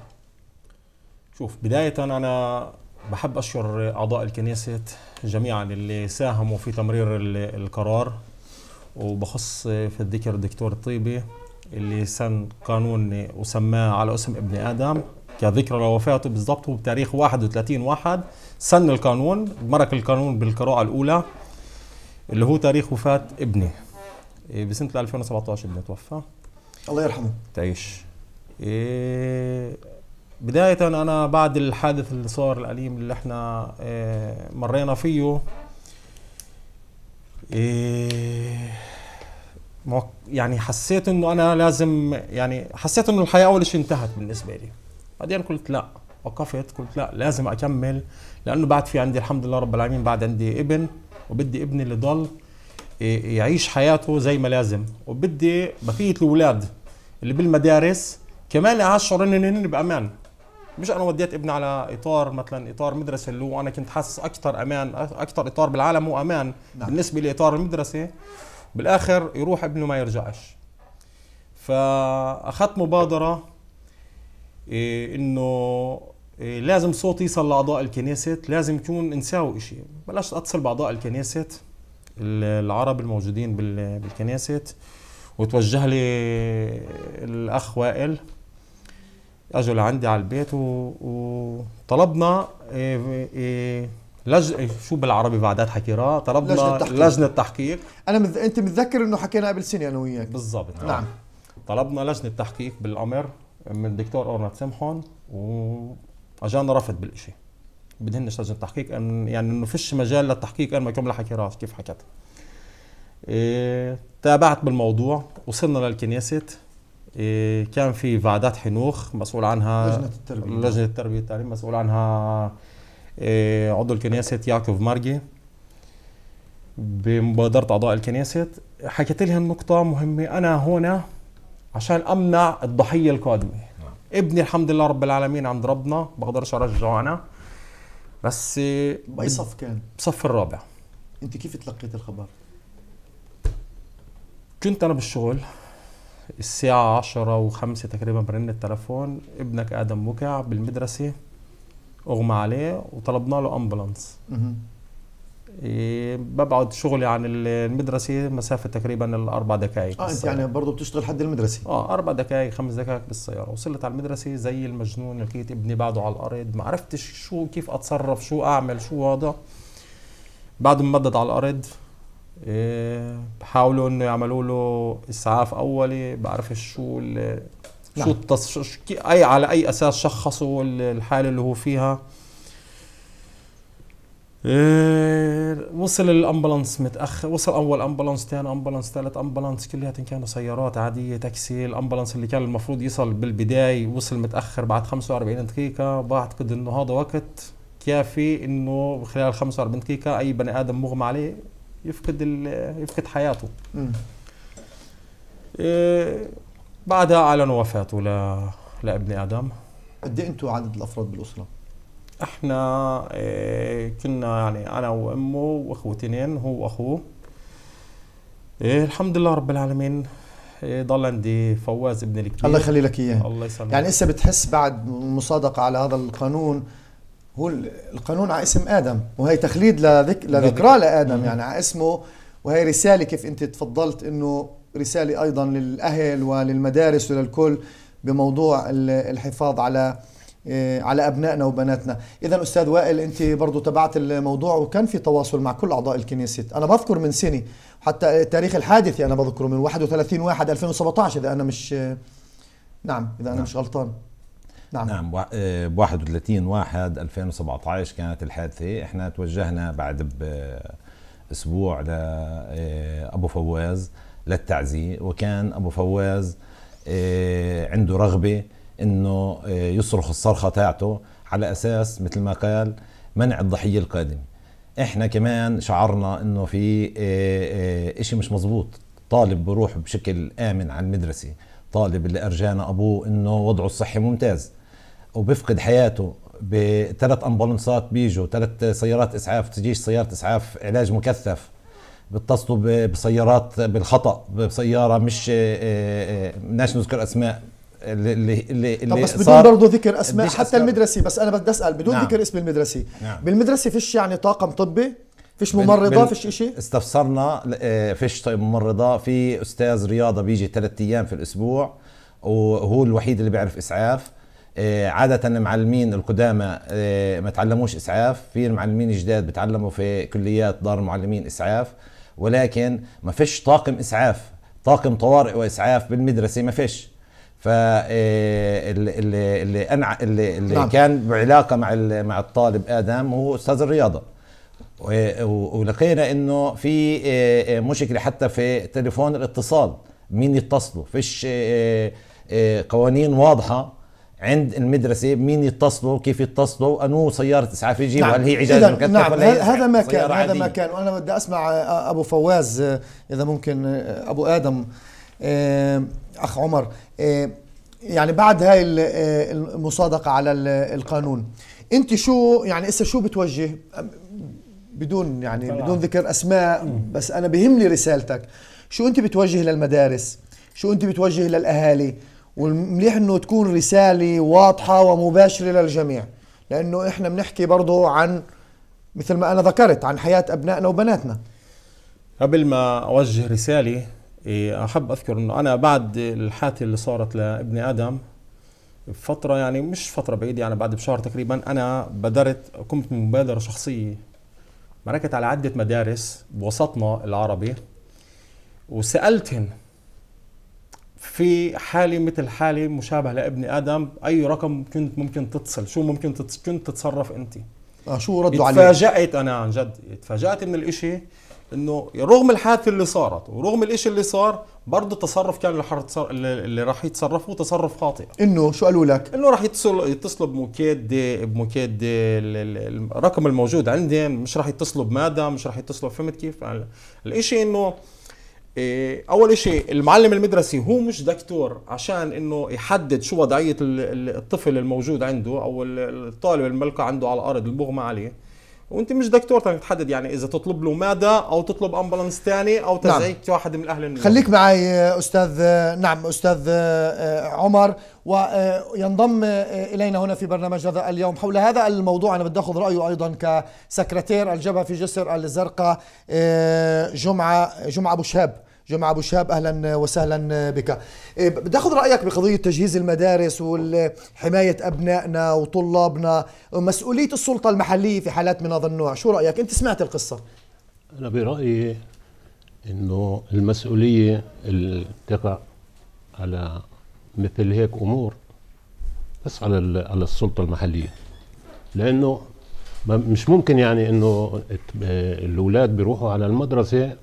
Speaker 1: شوف
Speaker 8: بدايه انا بحب اشكر اعضاء الكنيسه جميعا اللي ساهموا في تمرير القرار وبخص في الذكر الدكتور طيبي اللي سن قانون وسماه على اسم ابن آدم كذكرى لوفاته بالضبط وبتاريخ 31 واحد سن القانون مرق القانون بالقراءة الأولى اللي هو تاريخ وفاة ابنه إيه، بسنة 2017 ابنه توفى الله يرحمه تعيش إيه، بداية أنا بعد الحادث اللي صار الأليم اللي احنا إيه، مرينا فيه يعني حسيت انه انا لازم يعني حسيت انه الحياه اول شيء انتهت بالنسبه لي بعدين قلت لا وقفت قلت لا لازم اكمل لانه بعد في عندي الحمد لله رب العالمين بعد عندي ابن وبدي ابني اللي ضل يعيش حياته زي ما لازم وبدي بقيه الاولاد اللي بالمدارس كمان اشعر انهم بامان مش انا وديت ابني على اطار مثلا اطار مدرسه اللي هو انا كنت حاسس اكثر امان اكثر اطار بالعالم هو امان نعم. بالنسبه لاطار المدرسه بالاخر يروح ابنه ما يرجعش فاخذت مبادره إيه انه إيه لازم صوتي يصل لاعضاء الكنيسة لازم يكون نساوي شيء بلشت اتصل باعضاء الكنيسة العرب الموجودين بالكنيسة وتوجه لي الاخ وائل اجوا لعندي على البيت وطلبنا إيه, إيه، لج... شو بالعربي بعدات حكيرا طلبنا لجنه تحقيق, لجنة
Speaker 1: انا مذ... انت متذكر انه حكينا قبل سنه انا وياك بالضبط نعم. نعم
Speaker 8: طلبنا لجنه تحقيق بالامر من الدكتور أورنات سمحون واجانا رفض بالشيء بدهنش لجنه تحقيق ان يعني انه فيش مجال للتحقيق أنا ما كمل حكي كيف حكت إيه... تابعت بالموضوع وصلنا للكنيسة إيه... كان في فعدات حنوخ مسؤول عنها لجنه التربيه لجنه التربيه والتعليم مسؤول عنها إيه، عضو الكنيسة يعقوب مارجي بمبادرة أعضاء الكنيسة حكيت لها النقطة مهمة أنا هنا عشان أمنع الضحية القادمة نعم. ابني الحمد لله رب العالمين عند ربنا بقدرش أرجعه أنا بس بأي صف كان؟ بصف الرابع أنت كيف تلقيت الخبر؟ كنت أنا بالشغل الساعة 10 و5 تقريبا برن التلفون ابنك آدم وقع بالمدرسة اغمى عليه وطلبنا له امبولانس إيه ببعد شغلي عن المدرسه مسافه تقريبا الاربع دقائق اه انت يعني
Speaker 1: برضه بتشتغل حد المدرسه
Speaker 8: اه اربع دقائق خمس دقائق بالسياره وصلت على المدرسه زي المجنون لقيت ابني بعده على الارض ما عرفتش شو كيف اتصرف شو اعمل شو وضع بعد ما مدد على الارض إيه بحاولوا انه يعملوا له اسعاف اولي بعرفش شو نعم. شو التص... اي على اي اساس شخصوا الحاله اللي هو فيها إيه، وصل الامبلانس متاخر وصل اول امبلانس ثاني امبلانس ثالث امبلانس كلها كانوا سيارات عاديه تاكسي الامبلانس اللي كان المفروض يصل بالبدايه وصل متاخر بعد 45 دقيقه بعتقد انه هذا وقت كافي انه خلال 45 دقيقه اي بني ادم مغمى عليه يفقد يفقد حياته بعدها اعلنوا وفاته ل... لابن ادم قد ايه انتم عدد الافراد بالاسره؟ احنا إيه كنا يعني انا وامه واخوتين هو واخوه إيه الحمد لله رب العالمين إيه ضل عندي فواز ابن الكبير الله يخلي لك اياه الله يسلمك يعني هسه
Speaker 1: بتحس بعد المصادقه على هذا القانون هو القانون على اسم ادم وهي تخليد لذك... لذكرى لادم يعني على اسمه وهي رساله كيف انت تفضلت انه رسالة أيضا للأهل وللمدارس وللكل بموضوع الحفاظ على آه، على أبنائنا وبناتنا إذا أستاذ وائل أنت برضو تبعت الموضوع وكان في تواصل مع كل أعضاء الكنيسة أنا بذكر من سنة حتى تاريخ الحادث أنا بذكره من 31 1 2017 إذا أنا مش آه، نعم إذا أنا نعم. مش غلطان
Speaker 7: نعم نعم ب 31 1 2017 كانت الحادثة احنا توجهنا بعد بأسبوع آه، لأبو فواز للتعزية وكان أبو فواز آه، عنده رغبة أنه آه، يصرخ الصرخة تاعته على أساس مثل ما قال منع الضحية القادمة احنا كمان شعرنا انه في آه، اشي مش مزبوط طالب بروح بشكل امن على المدرسة طالب اللي ارجانا ابوه انه وضعه الصحي ممتاز وبفقد حياته بثلاث امبولنسات بيجوا ثلاث سيارات اسعاف تجيش سياره اسعاف علاج مكثف بيتصلوا بسيارات بالخطا بسياره مش بدناش آه، آه، نذكر اسماء اللي اللي اللي بس بدون برضه ذكر اسماء حتى
Speaker 1: أسكار. المدرسي بس انا بدي اسال بدون نعم. ذكر اسم المدرسي نعم. بالمدرسه فيش يعني طاقم طبي فيش ممرضه بال... فيش شيء
Speaker 7: استفسرنا آه، فيش طيب ممرضه في استاذ رياضه بيجي ثلاث ايام في الاسبوع وهو الوحيد اللي بيعرف اسعاف عادة المعلمين القدامى ما تعلموش اسعاف في المعلمين الجداد بتعلموا في كليات دار المعلمين اسعاف ولكن ما فيش طاقم اسعاف طاقم طوارئ واسعاف بالمدرسه ما فيش ف آه، اللي اللي أنع... اللي, اللي نعم. كان بعلاقه مع مع الطالب ادم هو استاذ الرياضه ولقينا انه في آه، آه، مشكله حتى في تليفون الاتصال مين يتصلوا فيش قوانين واضحه عند المدرسه مين يتصلوا كيف يتصلوا انو سياره اسعاف يجيبوا نعم. هل هي عجاز مكثف نعم. ولا هي هذا ما كان هذا ما
Speaker 1: كان وانا بدي اسمع آه، ابو فواز آه، اذا ممكن آه، ابو ادم اخ عمر يعني بعد هاي المصادقه على القانون انت شو يعني اسا شو بتوجه بدون يعني طبعا. بدون ذكر اسماء بس انا بهمني رسالتك شو انت بتوجه للمدارس شو انت بتوجه للاهالي والمليح انه تكون رساله واضحه ومباشره للجميع لانه احنا بنحكي برضه عن مثل ما انا ذكرت عن حياه ابنائنا وبناتنا
Speaker 8: قبل ما اوجه رساله إيه، احب اذكر انه انا بعد الحادثه اللي صارت لابني ادم بفترة يعني مش فترة بعيدة يعني بعد بشهر تقريبا أنا بدرت قمت بمبادرة شخصية مركت على عدة مدارس بوسطنا العربي وسألتهم في حالة مثل حالة مشابهة لابن آدم أي رقم كنت ممكن تتصل شو ممكن تتص... كنت تتصرف أنت آه شو ردوا عليه تفاجأت أنا عن جد تفاجأت من الإشي انه رغم الحادثه اللي صارت ورغم الإشي اللي صار برضه التصرف كان اللي اللي راح يتصرفوا تصرف خاطئ انه شو قالوا لك انه راح يتصلوا يتصلوا بمكيد بمكيد الرقم الموجود عندي مش راح يتصلوا بماده مش راح يتصلوا فهمت كيف الإشي انه إيه، اول شيء المعلم المدرسي هو مش دكتور عشان انه يحدد شو وضعيه الطفل الموجود عنده او الطالب الملقى عنده على الارض المغمى عليه وانت مش دكتور تاني تحدد يعني اذا تطلب له ماده او تطلب امبلانس ثاني او تزعيك نعم. واحد من اهل النوم. خليك
Speaker 1: معي استاذ نعم استاذ آه، عمر وينضم آه، آه، الينا هنا في برنامج هذا اليوم حول هذا الموضوع انا بدي اخذ رايه ايضا كسكرتير الجبهه في جسر الزرقاء جمعه جمعه ابو شهاب جمعة أبو شاب أهلا وسهلا بك إيه، بدي أخذ رأيك بقضية تجهيز المدارس وحماية أبنائنا وطلابنا ومسؤوليه السلطة المحلية في حالات من هذا النوع شو رأيك أنت سمعت القصة
Speaker 9: أنا برأيي أنه المسؤولية اللي تقع على مثل هيك أمور بس على على السلطة المحلية لأنه مش ممكن يعني انه الاولاد بيروحوا على المدرسه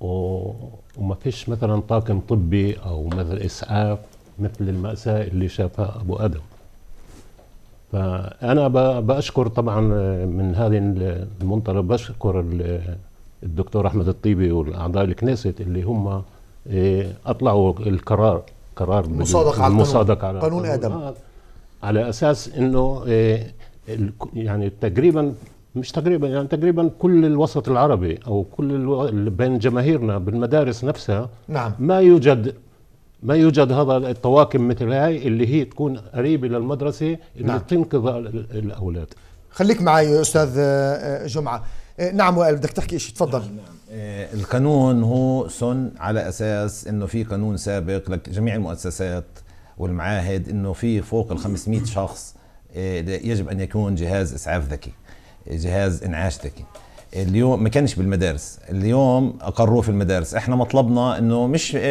Speaker 9: وما فيش مثلا طاقم طبي او مثلا اسعاف مثل الماساه اللي شافها ابو ادم فانا بشكر طبعا من هذه المنطلق بشكر الدكتور احمد الطيبي والاعضاء الكنيسة اللي هم إيه، اطلعوا القرار قرار مصادق على المصادق على قانون ادم آه، على اساس انه إيه، يعني تقريبا مش تقريبا يعني تقريبا كل الوسط العربي او كل الو... بين جماهيرنا بالمدارس نفسها نعم ما يوجد ما يوجد هذا الطواقم مثل هاي اللي هي تكون قريبه للمدرسه اللي نعم. تنقذ الاولاد
Speaker 1: خليك معي يا استاذ آه، جمعه آه، نعم وائل بدك تحكي شيء تفضل نعم. نعم.
Speaker 7: آه، القانون هو سن على اساس انه في قانون سابق لجميع المؤسسات والمعاهد انه في فوق ال 500 شخص يجب ان يكون جهاز اسعاف ذكي جهاز انعاش ذكي اليوم ما كانش بالمدارس اليوم اقروه في المدارس احنا مطلبنا انه مش 500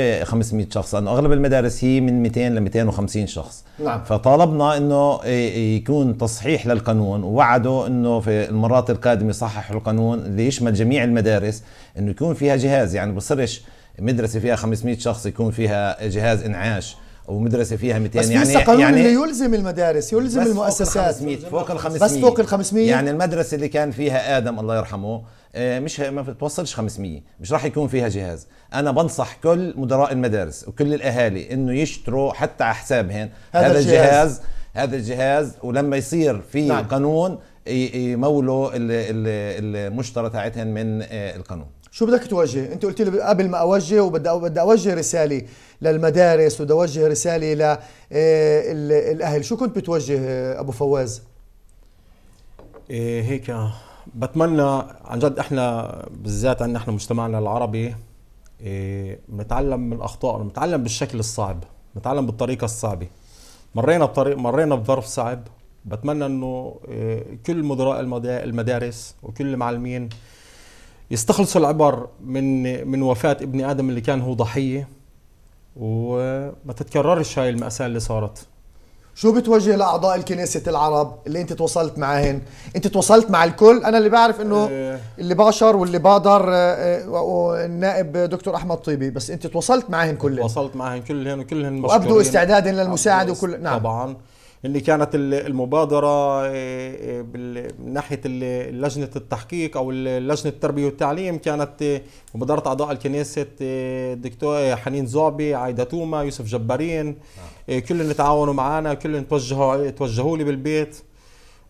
Speaker 7: إيه، شخص لانه اغلب المدارس هي من 200 ل 250 شخص نعم. فطالبنا انه إيه، إيه، يكون تصحيح للقانون ووعدوا انه في المرات القادمه يصححوا القانون اللي يشمل جميع المدارس انه يكون فيها جهاز يعني بصيرش مدرسه فيها 500 شخص يكون فيها جهاز انعاش ومدرسه فيها 200 بس يعني بس قانون يعني اللي
Speaker 1: يلزم المدارس يلزم المؤسسات فوق ال 500 بس فوق ال
Speaker 7: 500 يعني المدرسه اللي كان فيها ادم الله يرحمه آه، مش ما بتوصلش 500 مش راح يكون فيها جهاز انا بنصح كل مدراء المدارس وكل الاهالي انه يشتروا حتى على حسابهم هذا, هذا الجهاز هذا الجهاز ولما يصير في نعم. قانون يمولوا المشترى تاعتهم من آه، القانون
Speaker 1: شو بدك توجه؟ انت قلت لي قبل ما اوجه وبدي بدي اوجه رساله للمدارس وبدي اوجه رساله للاهل، آه، شو كنت بتوجه آه، ابو فواز؟
Speaker 8: إيه هيك آه، بتمنى عن جد احنا بالذات عندنا احنا مجتمعنا العربي إيه متعلم من الاخطاء، متعلم بالشكل الصعب، متعلم بالطريقه الصعبه. مرينا بطريق مرينا بظرف صعب، بتمنى انه إيه، كل مدراء المدارس وكل المعلمين يستخلصوا العبر من من وفاه ابن ادم اللي كان هو ضحيه وما
Speaker 1: تتكررش
Speaker 8: هاي الماساه اللي صارت
Speaker 1: شو بتوجه لاعضاء الكنيسة العرب اللي انت تواصلت معهن انت تواصلت مع الكل انا اللي بعرف انه آه. اللي باشر واللي بادر آه، آه، والنائب دكتور احمد طيبي بس انت تواصلت معهن كلهن تواصلت معهن كلهن وكلهن مشكورين وابدوا استعدادا
Speaker 8: للمساعده وكل نعم طبعا اللي كانت المبادره إيه، إيه، من ناحيه لجنه التحقيق او لجنه التربيه والتعليم كانت إيه، مبادره اعضاء الكنيسه الدكتور حنين زعبي عايده توما يوسف جبارين كلهم تعاونوا معنا كلهم توجهوا توجهوا لي بالبيت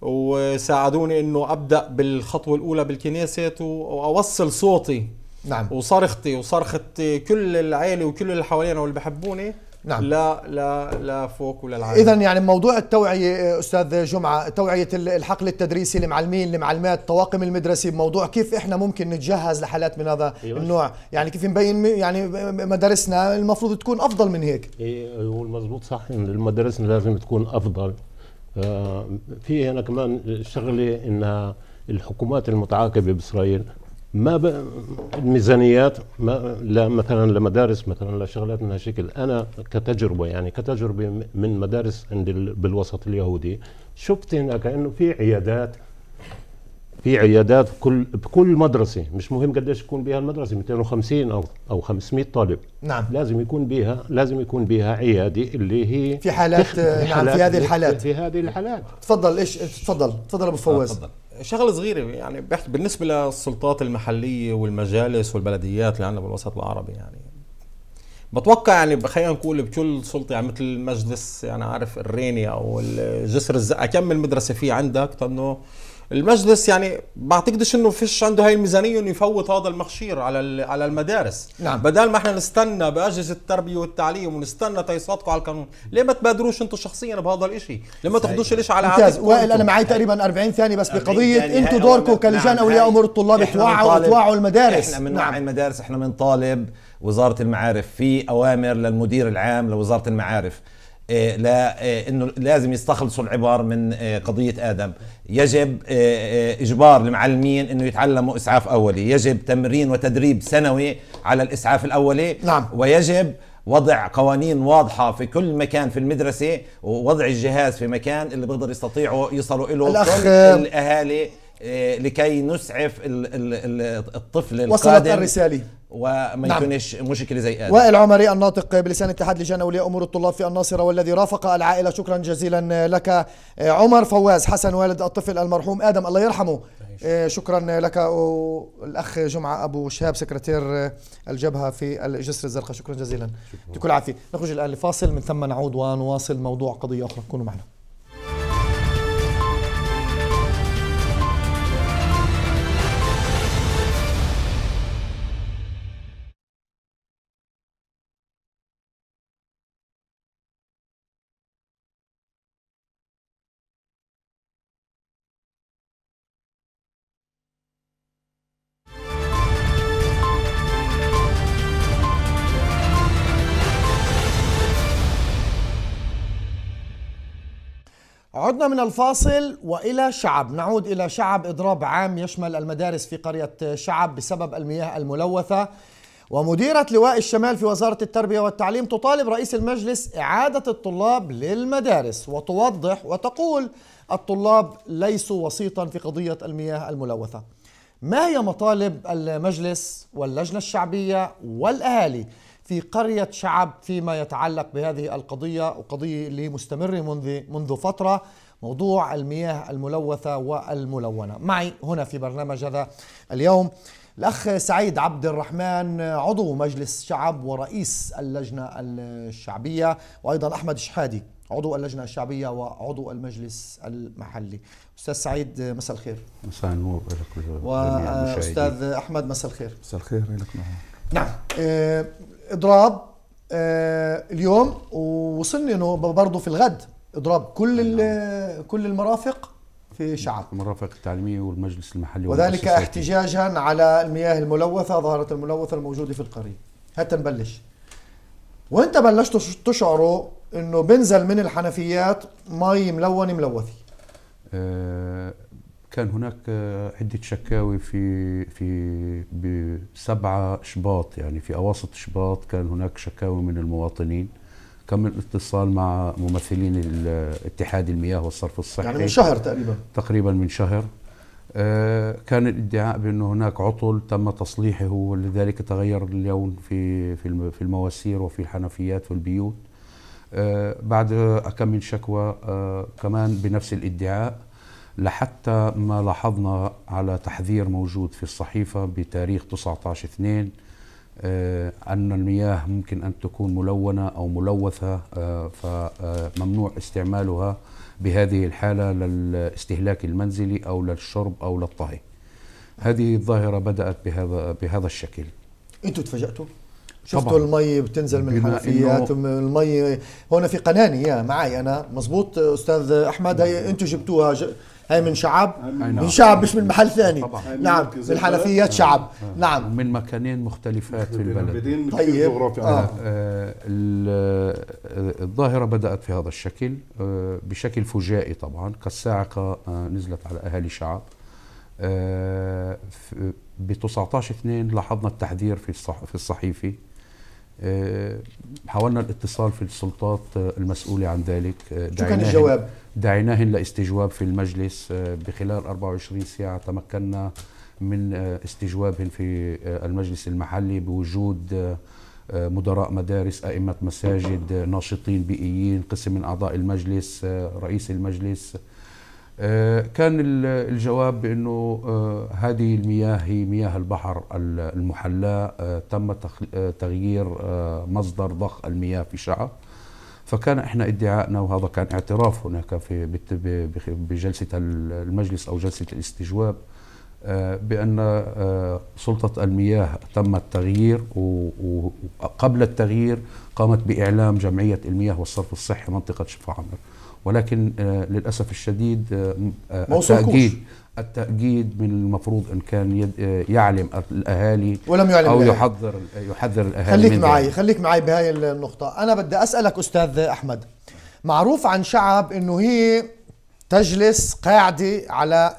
Speaker 8: وساعدوني انه ابدا بالخطوه الاولى بالكنيسه واوصل صوتي نعم وصرختي وصرخه كل العائله وكل اللي حوالينا واللي بحبوني نعم. لا لا لا فوق ولا العالم اذا يعني
Speaker 1: موضوع التوعيه استاذ جمعه توعيه الحقل التدريسي المعلمين المعلمات طواقم المدرسه بموضوع كيف احنا ممكن نتجهز لحالات من هذا أيوة. النوع يعني كيف مبين يعني مدارسنا المفروض تكون افضل من هيك
Speaker 9: ايوه المضبوط صح ان مدارسنا لازم تكون افضل آه، في هنا كمان شغله ان الحكومات المتعاقبه باسرائيل ما ب... ميزانيات ما لا مثلا لمدارس مثلا لشغلات من هالشكل انا كتجربه يعني كتجربه من مدارس عند ال... بالوسط اليهودي شفت هناك انه في عيادات في عيادات بكل بكل مدرسه مش مهم قديش يكون بها المدرسه 250 او او 500 طالب نعم لازم يكون بها لازم يكون بها عياده اللي هي في حالات تخ... نعم في هذه الحالات
Speaker 1: في هذه الحالات تفضل ايش تفضل تفضل ابو فواز آه تفضل
Speaker 8: شغله صغيره يعني بحكي بالنسبه للسلطات المحليه والمجالس والبلديات اللي عندنا بالوسط العربي يعني بتوقع يعني خلينا نقول بكل سلطه يعني مثل مجلس يعني عارف الريني او جسر الزقه كم المدرسه في عندك طب انه المجلس يعني بعتقدش انه فيش عنده هاي الميزانيه انه يفوت هذا المخشير على على المدارس نعم. بدل ما احنا نستنى باجهزه التربيه والتعليم ونستنى تيصادقوا على القانون ليه ما تبادروش انتم شخصيا بهذا الاشي ليه ما تاخذوش الاشي على عاتقكم وائل انا معي تقريبا
Speaker 1: 40 ثانيه بس بقضيه انتم دوركم كلجان نعم، اولياء امور الطلاب توعوا توعوا المدارس
Speaker 7: احنا بنوعي نعم. المدارس احنا بنطالب وزاره المعارف في اوامر للمدير العام لوزاره المعارف آه، لا آه، انه لازم يستخلصوا العبار من آه، قضيه ادم يجب اجبار المعلمين انه يتعلموا اسعاف اولي يجب تمرين وتدريب سنوي على الاسعاف الاولي نعم. ويجب وضع قوانين واضحة في كل مكان في المدرسة ووضع الجهاز في مكان اللي بيقدر يستطيعوا يصلوا له كل الأهالي إيه، لكي نسعف الطفل القادم وصلت الرسالة وما نعم. يكونش مشكلة زي هذا وائل عمري
Speaker 1: الناطق بلسان اتحاد لجان أولياء أمور الطلاب في الناصرة والذي رافق العائلة شكرا جزيلا لك إيه، عمر فواز حسن والد الطفل المرحوم آدم الله يرحمه طيب. إيه، شكرا لك والاخ جمعه ابو شهاب سكرتير الجبهه في الجسر الزرقاء شكرا جزيلا يعطيكم العافيه نخرج الان لفاصل من ثم نعود ونواصل موضوع قضيه اخرى كونوا معنا عدنا من الفاصل والى شعب، نعود الى شعب اضراب عام يشمل المدارس في قريه شعب بسبب المياه الملوثه. ومديره لواء الشمال في وزاره التربيه والتعليم تطالب رئيس المجلس اعاده الطلاب للمدارس وتوضح وتقول الطلاب ليسوا وسيطا في قضيه المياه الملوثه. ما هي مطالب المجلس واللجنه الشعبيه والاهالي؟ في قرية شعب فيما يتعلق بهذه القضية وقضية اللي مستمرة منذ منذ فترة موضوع المياه الملوثة والملونة معي هنا في برنامج هذا اليوم الأخ سعيد عبد الرحمن عضو مجلس شعب ورئيس اللجنة الشعبية وأيضا أحمد شحادي عضو اللجنة الشعبية وعضو المجلس المحلي أستاذ سعيد مساء الخير
Speaker 10: مساء النور وأستاذ أحمد مساء الخير مساء الخير لكم
Speaker 1: نعم, نعم، آه، اضراب آه، اليوم ووصلنا انه برضه في الغد اضراب كل نعم. كل المرافق في
Speaker 10: شعب المرافق التعليميه والمجلس المحلي وذلك
Speaker 1: احتجاجا على المياه الملوثه ظاهره الملوثه الموجوده في القريه هات نبلش وانت بلشتوا تشعروا انه بنزل من الحنفيات مي ملونه ملوثه
Speaker 10: أه كان هناك آه، عدة شكاوي في في بسبعة شباط يعني في أواسط شباط كان هناك شكاوي من المواطنين كم الاتصال مع ممثلين اتحاد المياه والصرف الصحي يعني من شهر تقريبا تقريبا من شهر آه، كان الادعاء بانه هناك عطل تم تصليحه ولذلك تغير اللون في في المواسير وفي الحنفيات والبيوت آه، بعد كم من شكوى كمان بنفس الادعاء لحتى ما لاحظنا على تحذير موجود في الصحيفة بتاريخ 19 2 آه، أن المياه ممكن أن تكون ملونة أو ملوثة آه، فممنوع استعمالها بهذه الحالة للاستهلاك المنزلي أو للشرب أو للطهي هذه الظاهرة بدأت بهذا, بهذا الشكل
Speaker 1: أنتوا تفاجأتوا؟ شفتوا المي بتنزل من الحنفيات إنه... المي هون في قناني معي انا مزبوط استاذ احمد هي انتم جبتوها ج... هي من
Speaker 10: شعب من شعب مش من محل ثاني طبعا.
Speaker 1: نعم، من الحنفيات شعب
Speaker 10: آه. نعم من مكانين مختلفات في البلد طيب آه, آه، الظاهرة بدأت في هذا الشكل آه، بشكل فجائي طبعا كالصاعقة نزلت على أهالي شعب ب 19 2 لاحظنا التحذير في الصح في الصحيفي حاولنا الاتصال في السلطات المسؤولة عن ذلك شو كان الجواب؟ دعيناهن لاستجواب في المجلس آه، بخلال 24 ساعة تمكنا من آه، استجوابهن في آه، المجلس المحلي بوجود مدراء مدارس أئمة مساجد ناشطين بيئيين قسم من أعضاء المجلس رئيس المجلس كان الجواب بأنه هذه المياه هي مياه البحر المحلاة تم تغيير مصدر ضخ المياه في شعب فكان احنا ادعائنا وهذا كان اعتراف هناك في بجلسه المجلس او جلسه الاستجواب آه، بان آه، سلطه المياه تم التغيير وقبل التغيير قامت باعلام جمعيه المياه والصرف الصحي منطقه شفا عمر ولكن آه، للاسف الشديد آه، آه، التاجيل التأكيد من المفروض أن كان يعلم الأهالي ولم يعلم أو يحذر يحذر الأهالي خليك معي
Speaker 1: خليك معي بهاي النقطة أنا بدي أسألك أستاذ أحمد معروف عن شعب أنه هي تجلس قاعدة على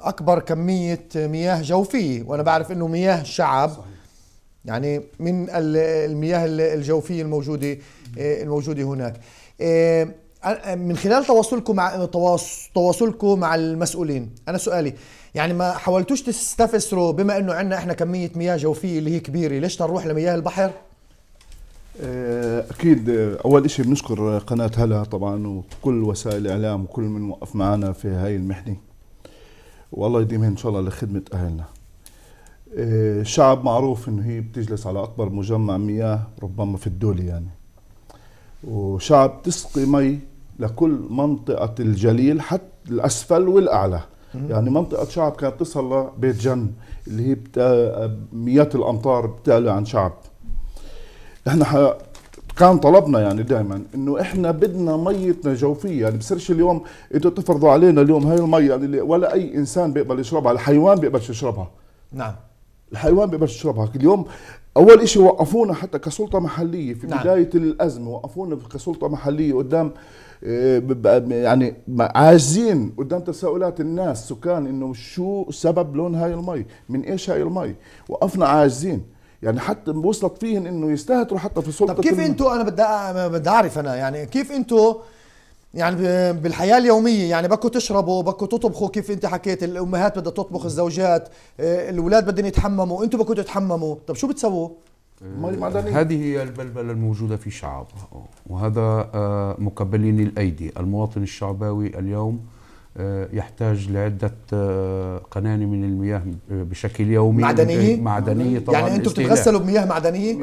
Speaker 1: أكبر كمية مياه جوفية وأنا بعرف أنه مياه شعب يعني من المياه الجوفية الموجودة الموجودة هناك من خلال تواصلكم مع تواصلكم مع المسؤولين انا سؤالي يعني ما حاولتوش تستفسروا بما انه عندنا احنا كميه مياه جوفيه اللي هي كبيره ليش تروح لمياه البحر
Speaker 11: آه، اكيد آه، اول شيء بنشكر آه، قناه هلا طبعا وكل وسائل الاعلام وكل من وقف معنا في هاي المحنه والله يديمها ان شاء الله لخدمه اهلنا الشعب معروف انه هي بتجلس على اكبر مجمع مياه ربما في الدوله يعني وشعب تسقي مي لكل منطقة الجليل حتى الأسفل والأعلى يعني منطقة شعب كانت تصل لبيت جن اللي هي بتا... ميات الأمطار بتعلى عن شعب احنا ح... كان طلبنا يعني دائما انه احنا بدنا ميتنا جوفيه يعني بصيرش اليوم انتم تفرضوا علينا اليوم هاي المي يعني اللي ولا اي انسان بيقبل يشربها الحيوان بيقبل يشربها نعم الحيوان بيقبل يشربها اليوم اول شيء وقفونا حتى كسلطه محليه في نعم. بدايه الازمه وقفونا كسلطه محليه قدام آه، يعني عاجزين قدام تساؤلات الناس سكان انه شو سبب لون هاي المي من ايش هاي المي وقفنا عاجزين يعني حتى وصلت فيهم انه يستهتروا حتى في سلطه طب كيف انتم انا بدي بدي اعرف انا
Speaker 1: يعني كيف انتم يعني بالحياه اليوميه يعني بدكم تشربوا بدكم تطبخوا كيف انت حكيت الامهات بدها تطبخ الزوجات آه، الاولاد بدهم يتحمموا انتم بدكم تتحمموا طب شو بتسووا آه،
Speaker 10: هذه هي البلبله الموجوده في شعابها وهذا آه، مكبلين الايدي المواطن الشعباوي اليوم آه، يحتاج لعدة آه، قناني من المياه آه، بشكل يومي معدنية؟ إيه، معدنية طبعا يعني أنتم بتتغسلوا بمياه معدنية؟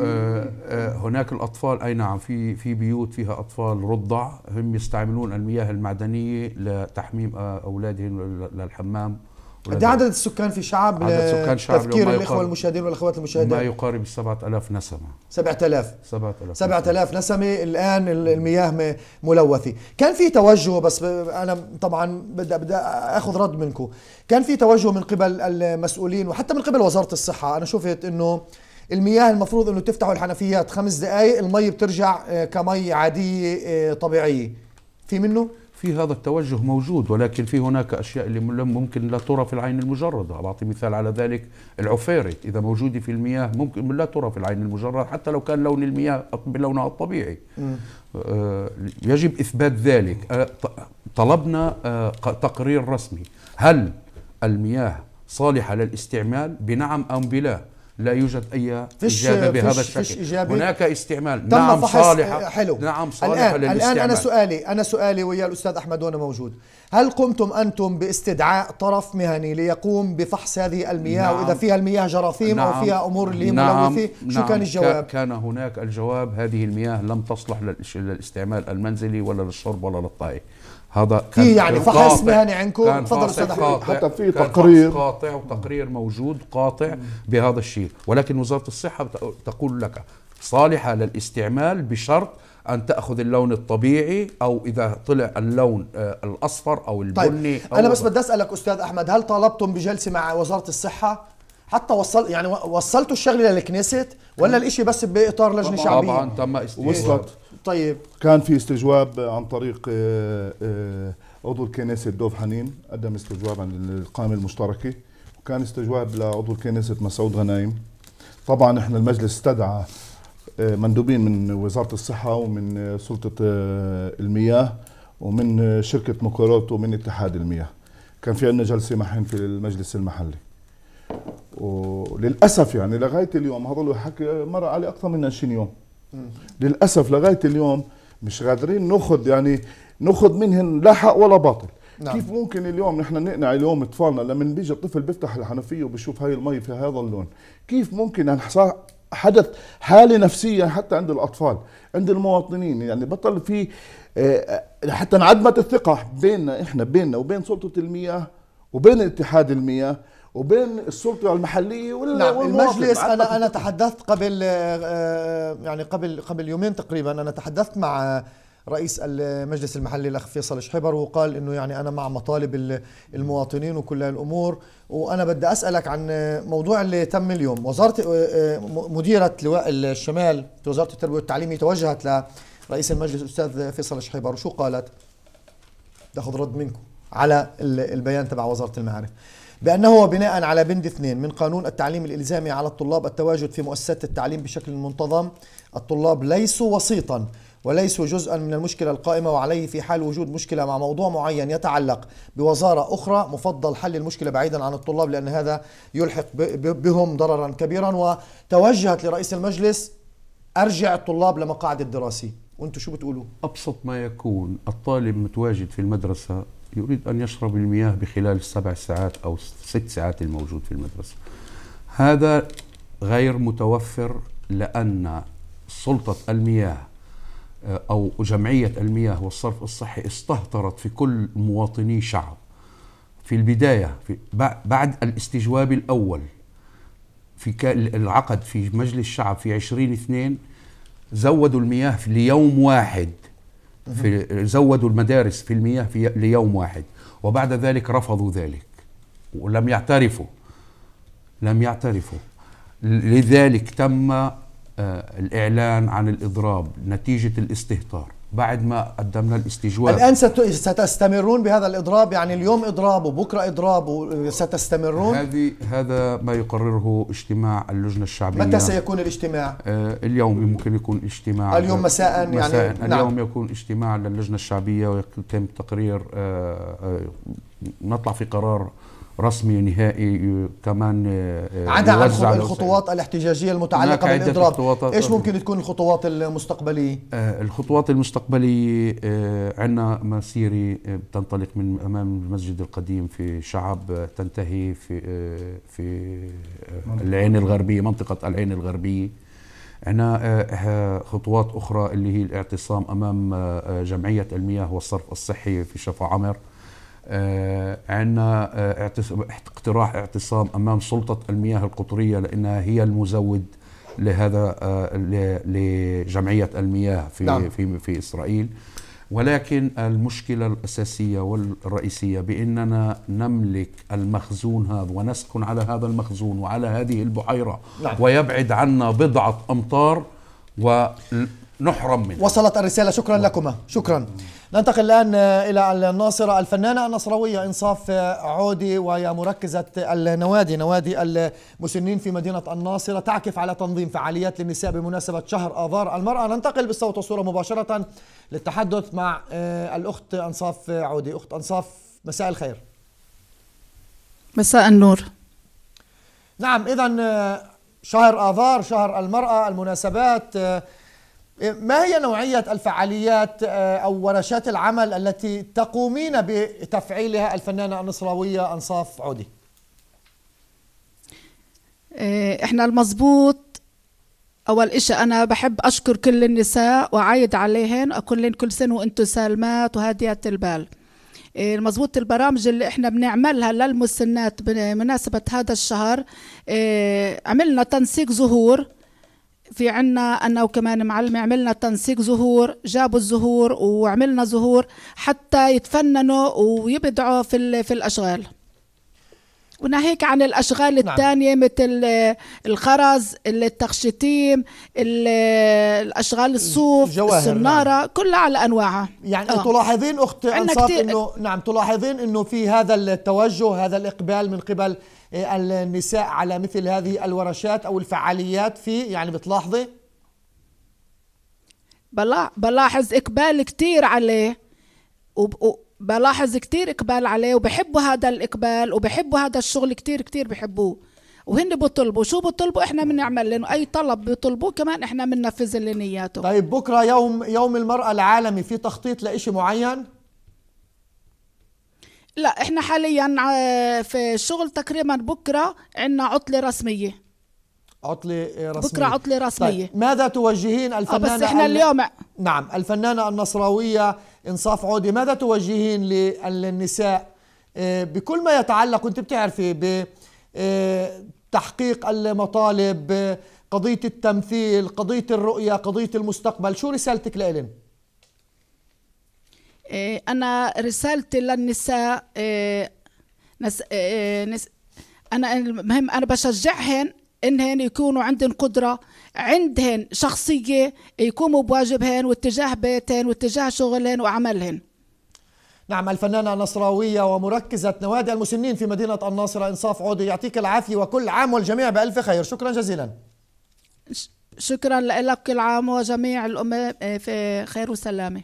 Speaker 10: هناك الأطفال أي نعم في في بيوت فيها أطفال رضع هم يستعملون المياه المعدنية لتحميم أولادهم للحمام قد إيه عدد
Speaker 1: السكان في شعب عدد آه، سكان شعب تفكير الاخوه المشاهدين والاخوات المشاهدين ما
Speaker 10: يقارب 7000 نسمه 7000 7000 7000
Speaker 1: نسمه الان المياه ملوثه كان في توجه بس انا طبعا بدي بدي اخذ رد منكم كان في توجه من قبل المسؤولين وحتى من قبل وزاره الصحه انا شفت انه المياه المفروض انه تفتحوا الحنفيات خمس دقائق المي بترجع آه، كمي عاديه
Speaker 10: آه، طبيعيه في منه في هذا التوجه موجود ولكن في هناك أشياء اللي ممكن لا ترى في العين المجردة أعطي مثال على ذلك العفيرت إذا موجودة في المياه ممكن لا ترى في العين المجردة حتى لو كان لون المياه بلونها الطبيعي آه، يجب إثبات ذلك آه، طلبنا آه، تقرير رسمي هل المياه صالحة للاستعمال بنعم أم بلا لا يوجد اي فيش اجابه بهذا فيش الشكل فش إجابة هناك استعمال تم نعم صالح صالحه حلو نعم صالحه الآن للاستعمال الان انا
Speaker 1: سؤالي انا سؤالي ويا الاستاذ احمد وانا موجود هل قمتم انتم باستدعاء طرف مهني ليقوم بفحص هذه المياه نعم واذا فيها المياه جراثيم نعم او فيها امور اللي نعم ملوثه شو نعم كان الجواب
Speaker 10: كان هناك الجواب هذه المياه لم تصلح للاستعمال المنزلي ولا للشرب ولا للطهي هذا في يعني فحص مهني عندكم تفضل استاذ احمد حتى في تقرير قاطع وتقرير موجود قاطع بهذا الشيء ولكن وزاره الصحه تقول لك صالحه للاستعمال بشرط ان تاخذ اللون الطبيعي او اذا طلع اللون آه، الاصفر او طيب، البني طيب. أو انا بس بدي
Speaker 1: اسالك استاذ احمد هل طالبتم بجلسه مع وزاره الصحه حتى وصل يعني وصلتوا الشغله للكنيست ولا الاشي بس باطار لجنه شعبيه طبعا تم وصلت طيب
Speaker 11: كان في استجواب عن طريق آه، آه، عضو الكنيسة دوف حنين قدم استجواب عن القائمة المشتركة وكان استجواب لعضو الكنيسة مسعود غنايم طبعا احنا المجلس استدعى آه، مندوبين من وزارة الصحة ومن سلطة المياه ومن شركة مكورات ومن اتحاد المياه كان في عندنا جلسة معهم في المجلس المحلي وللأسف يعني لغاية اليوم هذا الحكي مر عليه أكثر من 20 يوم للاسف لغايه اليوم مش قادرين ناخذ يعني ناخذ منهن لا حق ولا باطل نعم. كيف ممكن اليوم نحن نقنع اليوم اطفالنا لما بيجي الطفل بيفتح الحنفيه وبشوف هاي المي في هذا اللون كيف ممكن ان حدث حاله نفسيه حتى عند الاطفال عند المواطنين يعني بطل في آه، حتى انعدمت الثقه بيننا احنا بيننا وبين سلطه المياه وبين اتحاد المياه وبين السلطه المحليه وال نعم المجلس انا
Speaker 1: انا تحدثت قبل آه، آه، يعني قبل قبل يومين تقريبا انا تحدثت مع رئيس المجلس المحلي الاخ فيصل شحبر وقال انه يعني انا مع مطالب المواطنين وكل الامور وانا بدي اسالك عن موضوع اللي تم اليوم وزاره آه، مديره لواء الشمال في وزاره التربيه والتعليم توجهت لرئيس المجلس الاستاذ فيصل شحبر وشو قالت؟ تاخذ رد منكم على البيان تبع وزاره المعارف. بأنه بناء على بند اثنين من قانون التعليم الإلزامي على الطلاب التواجد في مؤسسات التعليم بشكل منتظم الطلاب ليسوا وسيطا وليسوا جزءا من المشكلة القائمة وعليه في حال وجود مشكلة مع موضوع معين يتعلق بوزارة أخرى مفضل حل المشكلة بعيدا عن الطلاب لأن هذا يلحق بهم ضررا كبيرا وتوجهت لرئيس المجلس أرجع الطلاب لمقاعد الدراسي وانتم شو بتقولوا؟
Speaker 10: أبسط ما يكون الطالب متواجد في المدرسة يريد أن يشرب المياه بخلال السبع ساعات أو الست ساعات الموجود في المدرسة هذا غير متوفر لأن سلطة المياه آه، أو جمعية المياه والصرف الصحي استهترت في كل مواطني شعب في البداية في بعد الاستجواب الأول في العقد في مجلس الشعب في 20 2 زودوا المياه ليوم واحد في زودوا المدارس في المياه في ليوم واحد وبعد ذلك رفضوا ذلك ولم يعترفوا لم يعترفوا لذلك تم آه، الإعلان عن الإضراب نتيجة الاستهتار بعد ما قدمنا الاستجواب الآن
Speaker 1: ستستمرون بهذا الإضراب يعني اليوم إضراب وبكرة إضراب وستستمرون
Speaker 10: هذه هذا ما يقرره اجتماع اللجنة الشعبية متى سيكون الاجتماع؟ آه اليوم ممكن يكون اجتماع اليوم مساء, يعني مساء. نعم. اليوم يكون اجتماع للجنة الشعبية ويتم تقرير آه آه نطلع في قرار رسمي نهائي كمان آه، آه، عدا عن
Speaker 1: الخطوات الاحتجاجيه المتعلقه بالاضراب ايش ممكن تكون الخطوات المستقبليه
Speaker 10: آه، الخطوات المستقبليه عندنا مسيره بتنطلق من امام المسجد القديم في شعب تنتهي في في العين الغربيه منطقه العين الغربيه هنا خطوات اخرى اللي هي الاعتصام امام جمعيه المياه والصرف الصحي في شفا عمر آه، عندنا آه، اقتراح اعتصام امام سلطه المياه القطريه لانها هي المزود لهذا آه، لجمعيه المياه في نعم. في في اسرائيل ولكن المشكله الاساسيه والرئيسيه باننا نملك المخزون هذا ونسكن على هذا المخزون وعلى هذه البحيره نعم. ويبعد عنا بضعه امتار و نحرم منها
Speaker 1: وصلت الرسالة شكرا لكما شكرا ننتقل الآن إلى الناصرة الفنانة النصروية إنصاف عودي وهي مركزة النوادي نوادي المسنين في مدينة الناصرة تعكف على تنظيم فعاليات للنساء بمناسبة شهر آذار المرأة ننتقل بالصوت والصورة مباشرة للتحدث مع آه، الأخت أنصاف عودي أخت أنصاف مساء الخير
Speaker 12: مساء النور
Speaker 1: نعم إذا آه، شهر آذار شهر المرأة المناسبات آه، ما هي نوعية الفعاليات آه، أو ورشات العمل التي تقومين بتفعيلها الفنانة النصراوية أنصاف عودي؟
Speaker 12: آه، إحنا المزبوط أول إشي أنا بحب أشكر كل النساء وعايد عليهن أقول لهم كل سنة وأنتم سالمات وهاديات البال آه، المزبوط البرامج اللي احنا بنعملها للمسنات بمناسبة هذا الشهر عملنا تنسيق زهور في عنا أنه كمان معلمة عملنا تنسيق زهور جابوا الزهور وعملنا زهور حتى يتفننوا ويبدعوا في, في الأشغال وناهيك عن الأشغال نعم. الثانية مثل الخرز التخشيتيم الأشغال الصوف السنارة نعم. كلها على أنواعها يعني أوه. تلاحظين أخت أنصاف أنه
Speaker 1: نعم تلاحظين أنه في هذا التوجه هذا الإقبال من قبل آه، النساء على مثل هذه الورشات أو الفعاليات
Speaker 12: في يعني بتلاحظي بلاحظ إقبال كثير عليه وبلاحظ كثير إقبال عليه وبحبوا هذا الإقبال وبحبوا هذا الشغل كثير كثير بحبوه وهن بيطلبوا شو بيطلبوا احنا بنعمل لهم اي طلب بيطلبوه كمان احنا بننفذ اللي نياته طيب بكره يوم يوم المراه العالمي في تخطيط لإشي معين لا احنا حاليا آه، في الشغل تقريبا بكره عندنا عطله رسميه
Speaker 1: عطلة آه، رسمية بكرة عطلة طيب، رسمية طيب. ماذا توجهين آه، الفنانة بس احنا اليوم نعم الفنانة النصراوية انصاف عودي ماذا توجهين للنساء بكل ما يتعلق كنت بتعرفي بتحقيق المطالب قضية التمثيل قضية الرؤية قضية المستقبل شو رسالتك لإلن؟
Speaker 12: إيه، أنا رسالتي للنساء إيه، نس... إيه، نس... أنا المهم أنا بشجعهن إنهن يكونوا عندهن قدرة عندهن شخصية يقوموا بواجبهن واتجاه بيتهن واتجاه شغلهن وعملهن
Speaker 1: نعم الفنانة النصراوية ومركزة نوادي المسنين في مدينة الناصرة إنصاف عودي يعطيك العافية وكل عام والجميع بألف خير شكرا جزيلا
Speaker 12: شكرا لك كل عام وجميع الأمة في خير وسلامة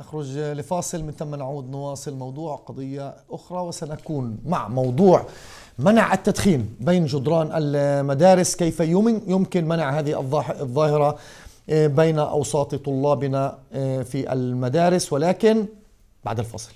Speaker 1: نخرج لفاصل من ثم نعود نواصل موضوع قضية أخرى وسنكون مع موضوع منع التدخين بين جدران المدارس كيف يمكن منع هذه الظاهرة آه، بين أوساط طلابنا آه، في المدارس ولكن بعد الفاصل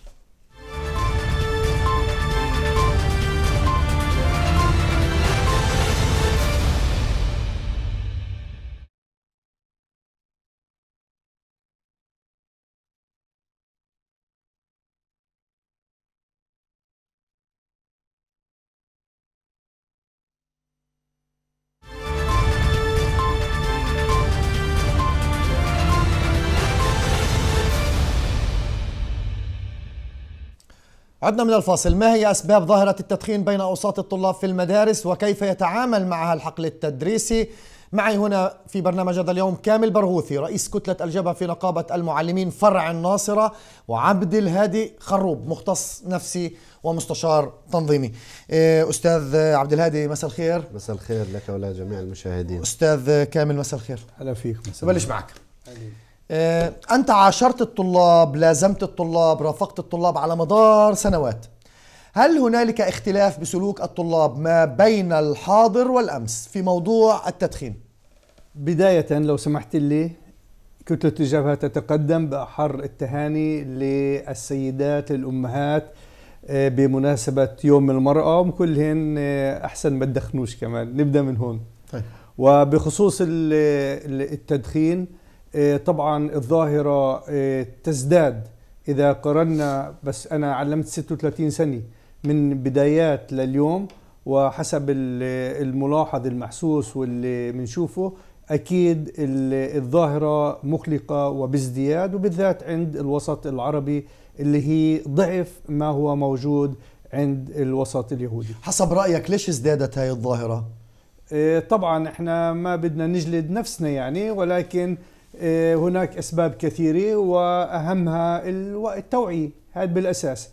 Speaker 1: عدنا من الفاصل ما هي أسباب ظاهرة التدخين بين أوساط الطلاب في المدارس وكيف يتعامل معها الحقل التدريسي معي هنا في برنامج هذا اليوم كامل برغوثي رئيس كتلة الجبهة في نقابة المعلمين فرع الناصرة وعبد الهادي خروب مختص نفسي ومستشار تنظيمي إيه، أستاذ عبد الهادي مساء الخير مساء الخير لك ولجميع المشاهدين أستاذ كامل مساء الخير هلا فيك مساء بلش معك عليك. آه، أنت عاشرت الطلاب لازمت الطلاب رافقت الطلاب على مدار سنوات هل هنالك اختلاف بسلوك الطلاب ما بين الحاضر والأمس في موضوع
Speaker 13: التدخين؟ بداية لو سمحت لي كتلة الجبهة تتقدم بأحر التهاني للسيدات الأمهات آه، بمناسبة يوم المرأة وكلهن آه، أحسن ما تدخنوش كمان نبدأ من هون طيب. وبخصوص التدخين إيه، طبعا الظاهرة إيه، تزداد إذا قرنا بس أنا علمت 36 سنة من بدايات لليوم وحسب الملاحظ المحسوس واللي بنشوفه أكيد الظاهرة مقلقة وبازدياد وبالذات عند الوسط العربي اللي هي ضعف ما هو موجود عند
Speaker 1: الوسط اليهودي حسب رأيك ليش ازدادت هاي الظاهرة؟
Speaker 13: إيه، طبعا احنا ما بدنا نجلد نفسنا يعني ولكن إيه، هناك اسباب كثيره واهمها التوعيه هذا بالاساس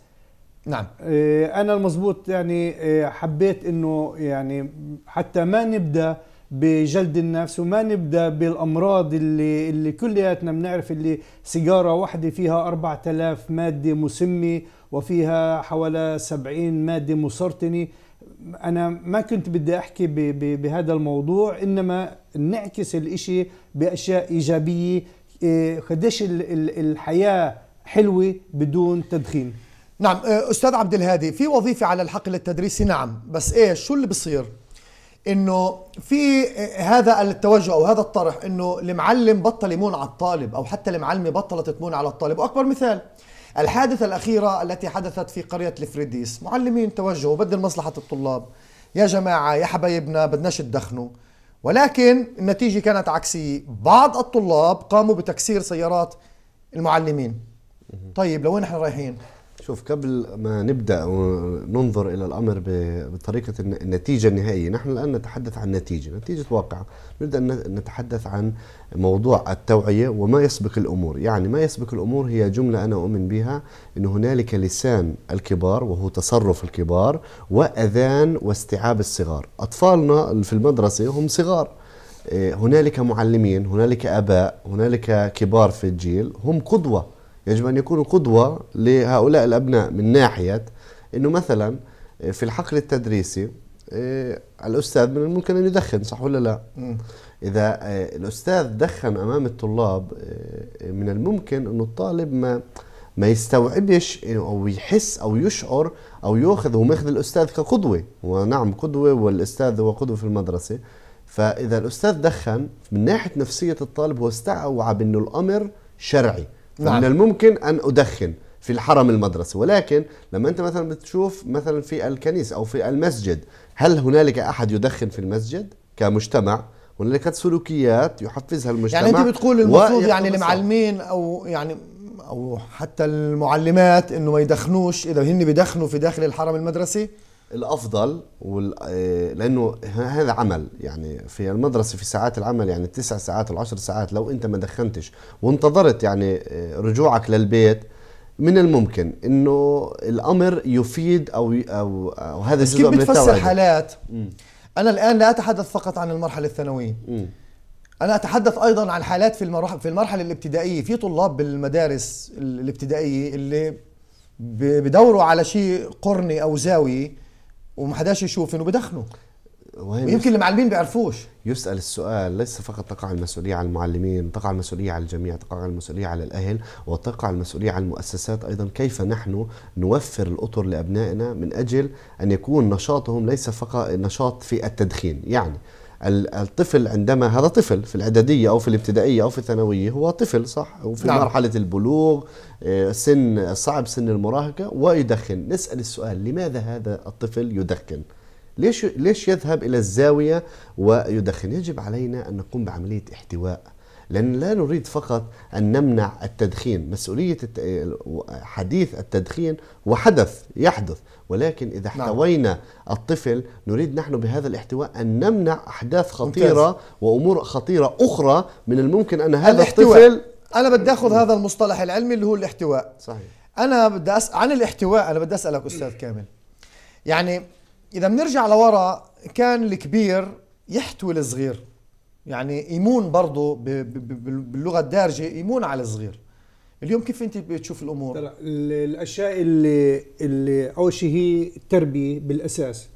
Speaker 13: نعم إيه، انا المضبوط يعني إيه، حبيت انه يعني حتى ما نبدا بجلد النفس وما نبدا بالامراض اللي اللي كلياتنا بنعرف اللي سيجاره واحده فيها 4000 ماده مسمه وفيها حوالي 70 ماده مسرطنه انا ما كنت بدي احكي بـ بـ بهذا الموضوع انما نعكس الاشي باشياء ايجابيه إيه، قديش
Speaker 1: الحياه حلوه بدون تدخين نعم إيه، استاذ عبد الهادي في وظيفه على الحقل التدريسي نعم بس ايش شو اللي بصير انه في إيه، هذا التوجه او هذا الطرح انه المعلم بطل يمون على الطالب او حتى المعلمه بطلت تمون على الطالب واكبر مثال الحادثة الأخيرة التي حدثت في قرية الفريديس معلمين توجهوا بدل مصلحة الطلاب يا جماعة يا حبايبنا بدناش تدخنوا ولكن النتيجة كانت عكسية بعض الطلاب قاموا بتكسير سيارات المعلمين طيب لوين احنا رايحين
Speaker 14: شوف قبل ما نبدا وننظر الى الامر بطريقه النتيجه النهائيه، نحن الان نتحدث عن نتيجه، نتيجه نتيجه واقع نبدا نتحدث عن موضوع التوعيه وما يسبق الامور، يعني ما يسبق الامور هي جمله انا اؤمن بها انه هنالك لسان الكبار وهو تصرف الكبار واذان واستيعاب الصغار، اطفالنا في المدرسه هم صغار إيه، هنالك معلمين، هنالك اباء، هنالك كبار في الجيل هم قدوه يجب أن يكونوا قدوة لهؤلاء الأبناء من ناحية أنه مثلا آه، في الحقل التدريسي آه، الأستاذ من الممكن أن يدخن صح ولا لا؟ إذا آه، الأستاذ دخن أمام الطلاب من الممكن أنه الطالب ما ما يستوعبش او يحس او يشعر او ياخذ هو ماخذ الاستاذ كقدوه ونعم قدوه والاستاذ هو قدوه في المدرسه فاذا الاستاذ دخن من ناحيه نفسيه الطالب هو استوعب انه الامر شرعي نعم. من الممكن أن أدخن في الحرم المدرسي ولكن لما أنت مثلا بتشوف مثلا في الكنيسة أو في المسجد هل هنالك أحد يدخن في المسجد كمجتمع هنالك سلوكيات يحفزها المجتمع يعني أنت بتقول المفروض يعني
Speaker 1: المعلمين أو يعني أو حتى المعلمات أنه ما يدخنوش إذا هن بيدخنوا في داخل الحرم المدرسي
Speaker 14: الافضل وال... آه، لانه هذا عمل يعني في المدرسه في ساعات العمل يعني التسع ساعات والعشر ساعات لو انت ما دخنتش وانتظرت يعني آه، رجوعك للبيت من الممكن انه الامر يفيد او او,
Speaker 1: أو هذا الجزء كيف بتفسر حالات انا الان لا اتحدث فقط عن المرحله الثانويه م. انا اتحدث ايضا عن حالات في المرحله في المرحله الابتدائيه في طلاب بالمدارس الابتدائيه اللي بدوروا على شيء قرني او زاويه حداش يشوف انه بدخنوا ويمكن المعلمين بيعرفوش
Speaker 14: يسأل السؤال ليس فقط تقع المسؤولية على المعلمين تقع المسؤولية على الجميع تقع المسؤولية على الأهل وتقع المسؤولية على المؤسسات أيضا كيف نحن نوفر الأطر لأبنائنا من أجل أن يكون نشاطهم ليس فقط نشاط في التدخين يعني الطفل عندما هذا طفل في الاعداديه او في الابتدائيه او في الثانويه هو طفل صح وفي نعم. مرحله البلوغ آه، سن صعب سن المراهقه ويدخن نسال السؤال لماذا هذا الطفل يدخن ليش ليش يذهب الى الزاويه ويدخن يجب علينا ان نقوم بعمليه احتواء لأن لا نريد فقط أن نمنع التدخين مسؤولية حديث التدخين وحدث يحدث ولكن إذا نعم. احتوينا نعم. الطفل نريد نحن بهذا الاحتواء أن نمنع أحداث خطيرة ممتاز. وأمور خطيرة أخرى من الممكن أن هذا الاحتواء. الطفل
Speaker 1: أنا بدي أخذ هذا المصطلح العلمي اللي هو الاحتواء صحيح أنا بدي أسأل عن الاحتواء أنا بدي أسألك أستاذ كامل يعني إذا بنرجع لورا كان الكبير يحتوي الصغير يعني يمون برضه باللغة الدارجة يمون على الصغير اليوم كيف انت بتشوف الامور؟ طلع الاشياء اللي اللي اول شيء هي
Speaker 13: التربيه بالاساس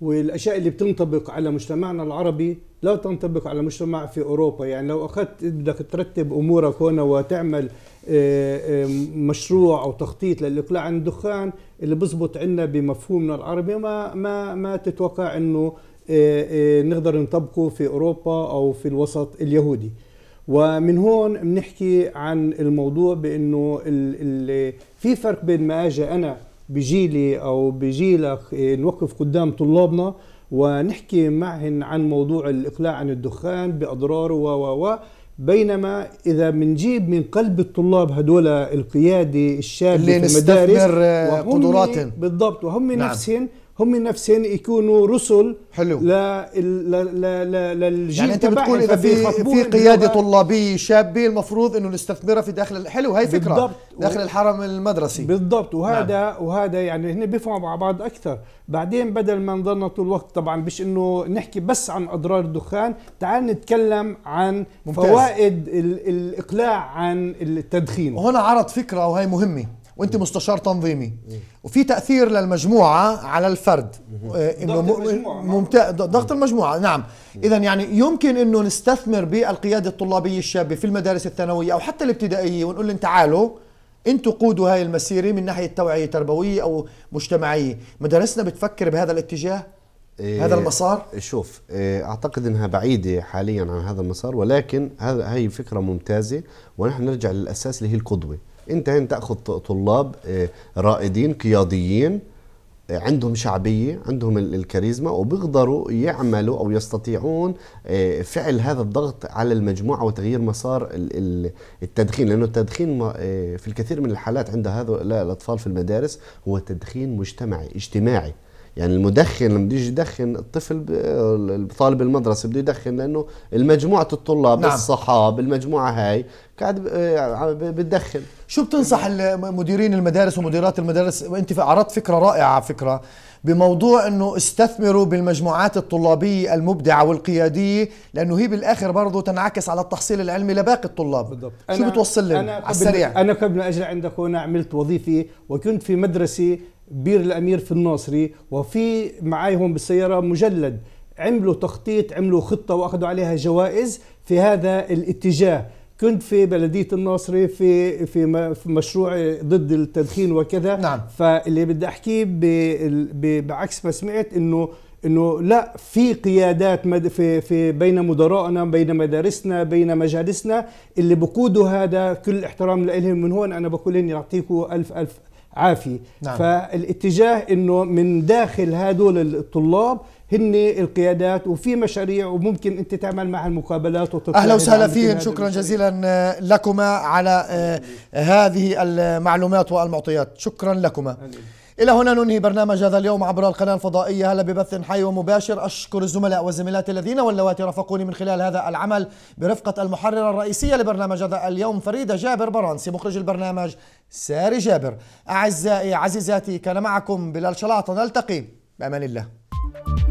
Speaker 13: والاشياء اللي بتنطبق على مجتمعنا العربي لا تنطبق على مجتمع في اوروبا يعني لو اخذت بدك ترتب امورك هنا وتعمل آه، مشروع او تخطيط للاقلاع عن الدخان اللي بزبط عندنا بمفهومنا العربي ما ما ما تتوقع انه آه، آه، نقدر نطبقه في اوروبا او في الوسط اليهودي ومن هون بنحكي عن الموضوع بانه في فرق بين ما اجي انا بجيلي او بجيلك إيه، نوقف قدام طلابنا ونحكي معهن عن موضوع الاقلاع عن الدخان باضراره و و بينما اذا بنجيب من قلب الطلاب هدول القياده الشابه اللي في المدارس آه، قدراتهم بالضبط وهم نعم. نفسهم هم نفسهم يكونوا رسل حلو للجيل يعني انت بتقول اذا في في قياده طلابيه شابه المفروض انه نستثمرها في داخل حلو هاي فكره بالضبط داخل الحرم المدرسي بالضبط وهذا نعم. وهذا يعني هن بيفهموا مع بعض اكثر بعدين بدل ما نضلنا طول الوقت طبعا مش انه نحكي بس عن اضرار الدخان تعال نتكلم عن ممتاز. فوائد الاقلاع عن التدخين وهنا
Speaker 1: عرض فكره وهي مهمه وانت مستشار تنظيمي وفي تاثير للمجموعه على الفرد إيه، انه آه. ممتاز ضغط المجموعه نعم اذا يعني يمكن انه نستثمر بالقياده الطلابيه الشابه في المدارس الثانويه او حتى الابتدائيه ونقول لهم تعالوا انتم قودوا هاي المسيره من ناحيه توعيه تربويه او مجتمعيه مدارسنا بتفكر بهذا الاتجاه
Speaker 14: إيه هذا المسار شوف إيه اعتقد انها بعيده حاليا عن هذا المسار ولكن هذا هي فكره ممتازه ونحن نرجع للاساس اللي هي القدوه انت هنا تاخذ طلاب آه، رائدين قياديين آه، عندهم شعبية عندهم الكاريزما وبيقدروا يعملوا أو يستطيعون آه، فعل هذا الضغط على المجموعة وتغيير مسار التدخين لأنه التدخين في الكثير من الحالات عند هذا الأطفال في المدارس هو تدخين مجتمعي اجتماعي يعني المدخن لما بده يجي يدخن الطفل طالب المدرسه بده يدخن لانه
Speaker 1: المجموعه الطلاب نعم. الصحاب المجموعه هاي قاعد بتدخن شو بتنصح مديرين المدارس ومديرات المدارس انت عرضت فكره رائعه على فكره بموضوع انه استثمروا بالمجموعات الطلابيه المبدعه والقياديه لانه هي بالاخر برضه تنعكس على التحصيل العلمي لباقي الطلاب بالضبط شو بتوصل لنا على السريع
Speaker 13: انا قبل ما اجي عندك هنا عملت وظيفه وكنت في مدرسه بير الامير في الناصري وفي معاي هون بالسياره مجلد عملوا تخطيط عملوا خطه واخذوا عليها جوائز في هذا الاتجاه كنت في بلدية الناصري في في مشروع ضد التدخين وكذا نعم. فاللي بدي احكيه بعكس ما سمعت انه انه لا في قيادات في في بين مدرائنا بين مدارسنا بين مجالسنا اللي بقودوا هذا كل احترام لهم من هون انا بقول لهم يعطيكم الف الف عافية نعم. فالاتجاه أنه من داخل هدول الطلاب هن القيادات وفي مشاريع وممكن انت تعمل معها المقابلات اهلا وسهلا فيهم شكرا
Speaker 1: جزيلا لكما على آه، هذه المعلومات والمعطيات شكرا لكما إلى هنا ننهي برنامج هذا اليوم عبر القناة الفضائية هلا ببث حي ومباشر أشكر الزملاء والزميلات الذين واللواتي رافقوني من خلال هذا العمل برفقة المحررة الرئيسية لبرنامج هذا اليوم فريدة جابر برانسي مخرج البرنامج ساري جابر أعزائي عزيزاتي كان معكم بلال شلاطة نلتقي بأمان الله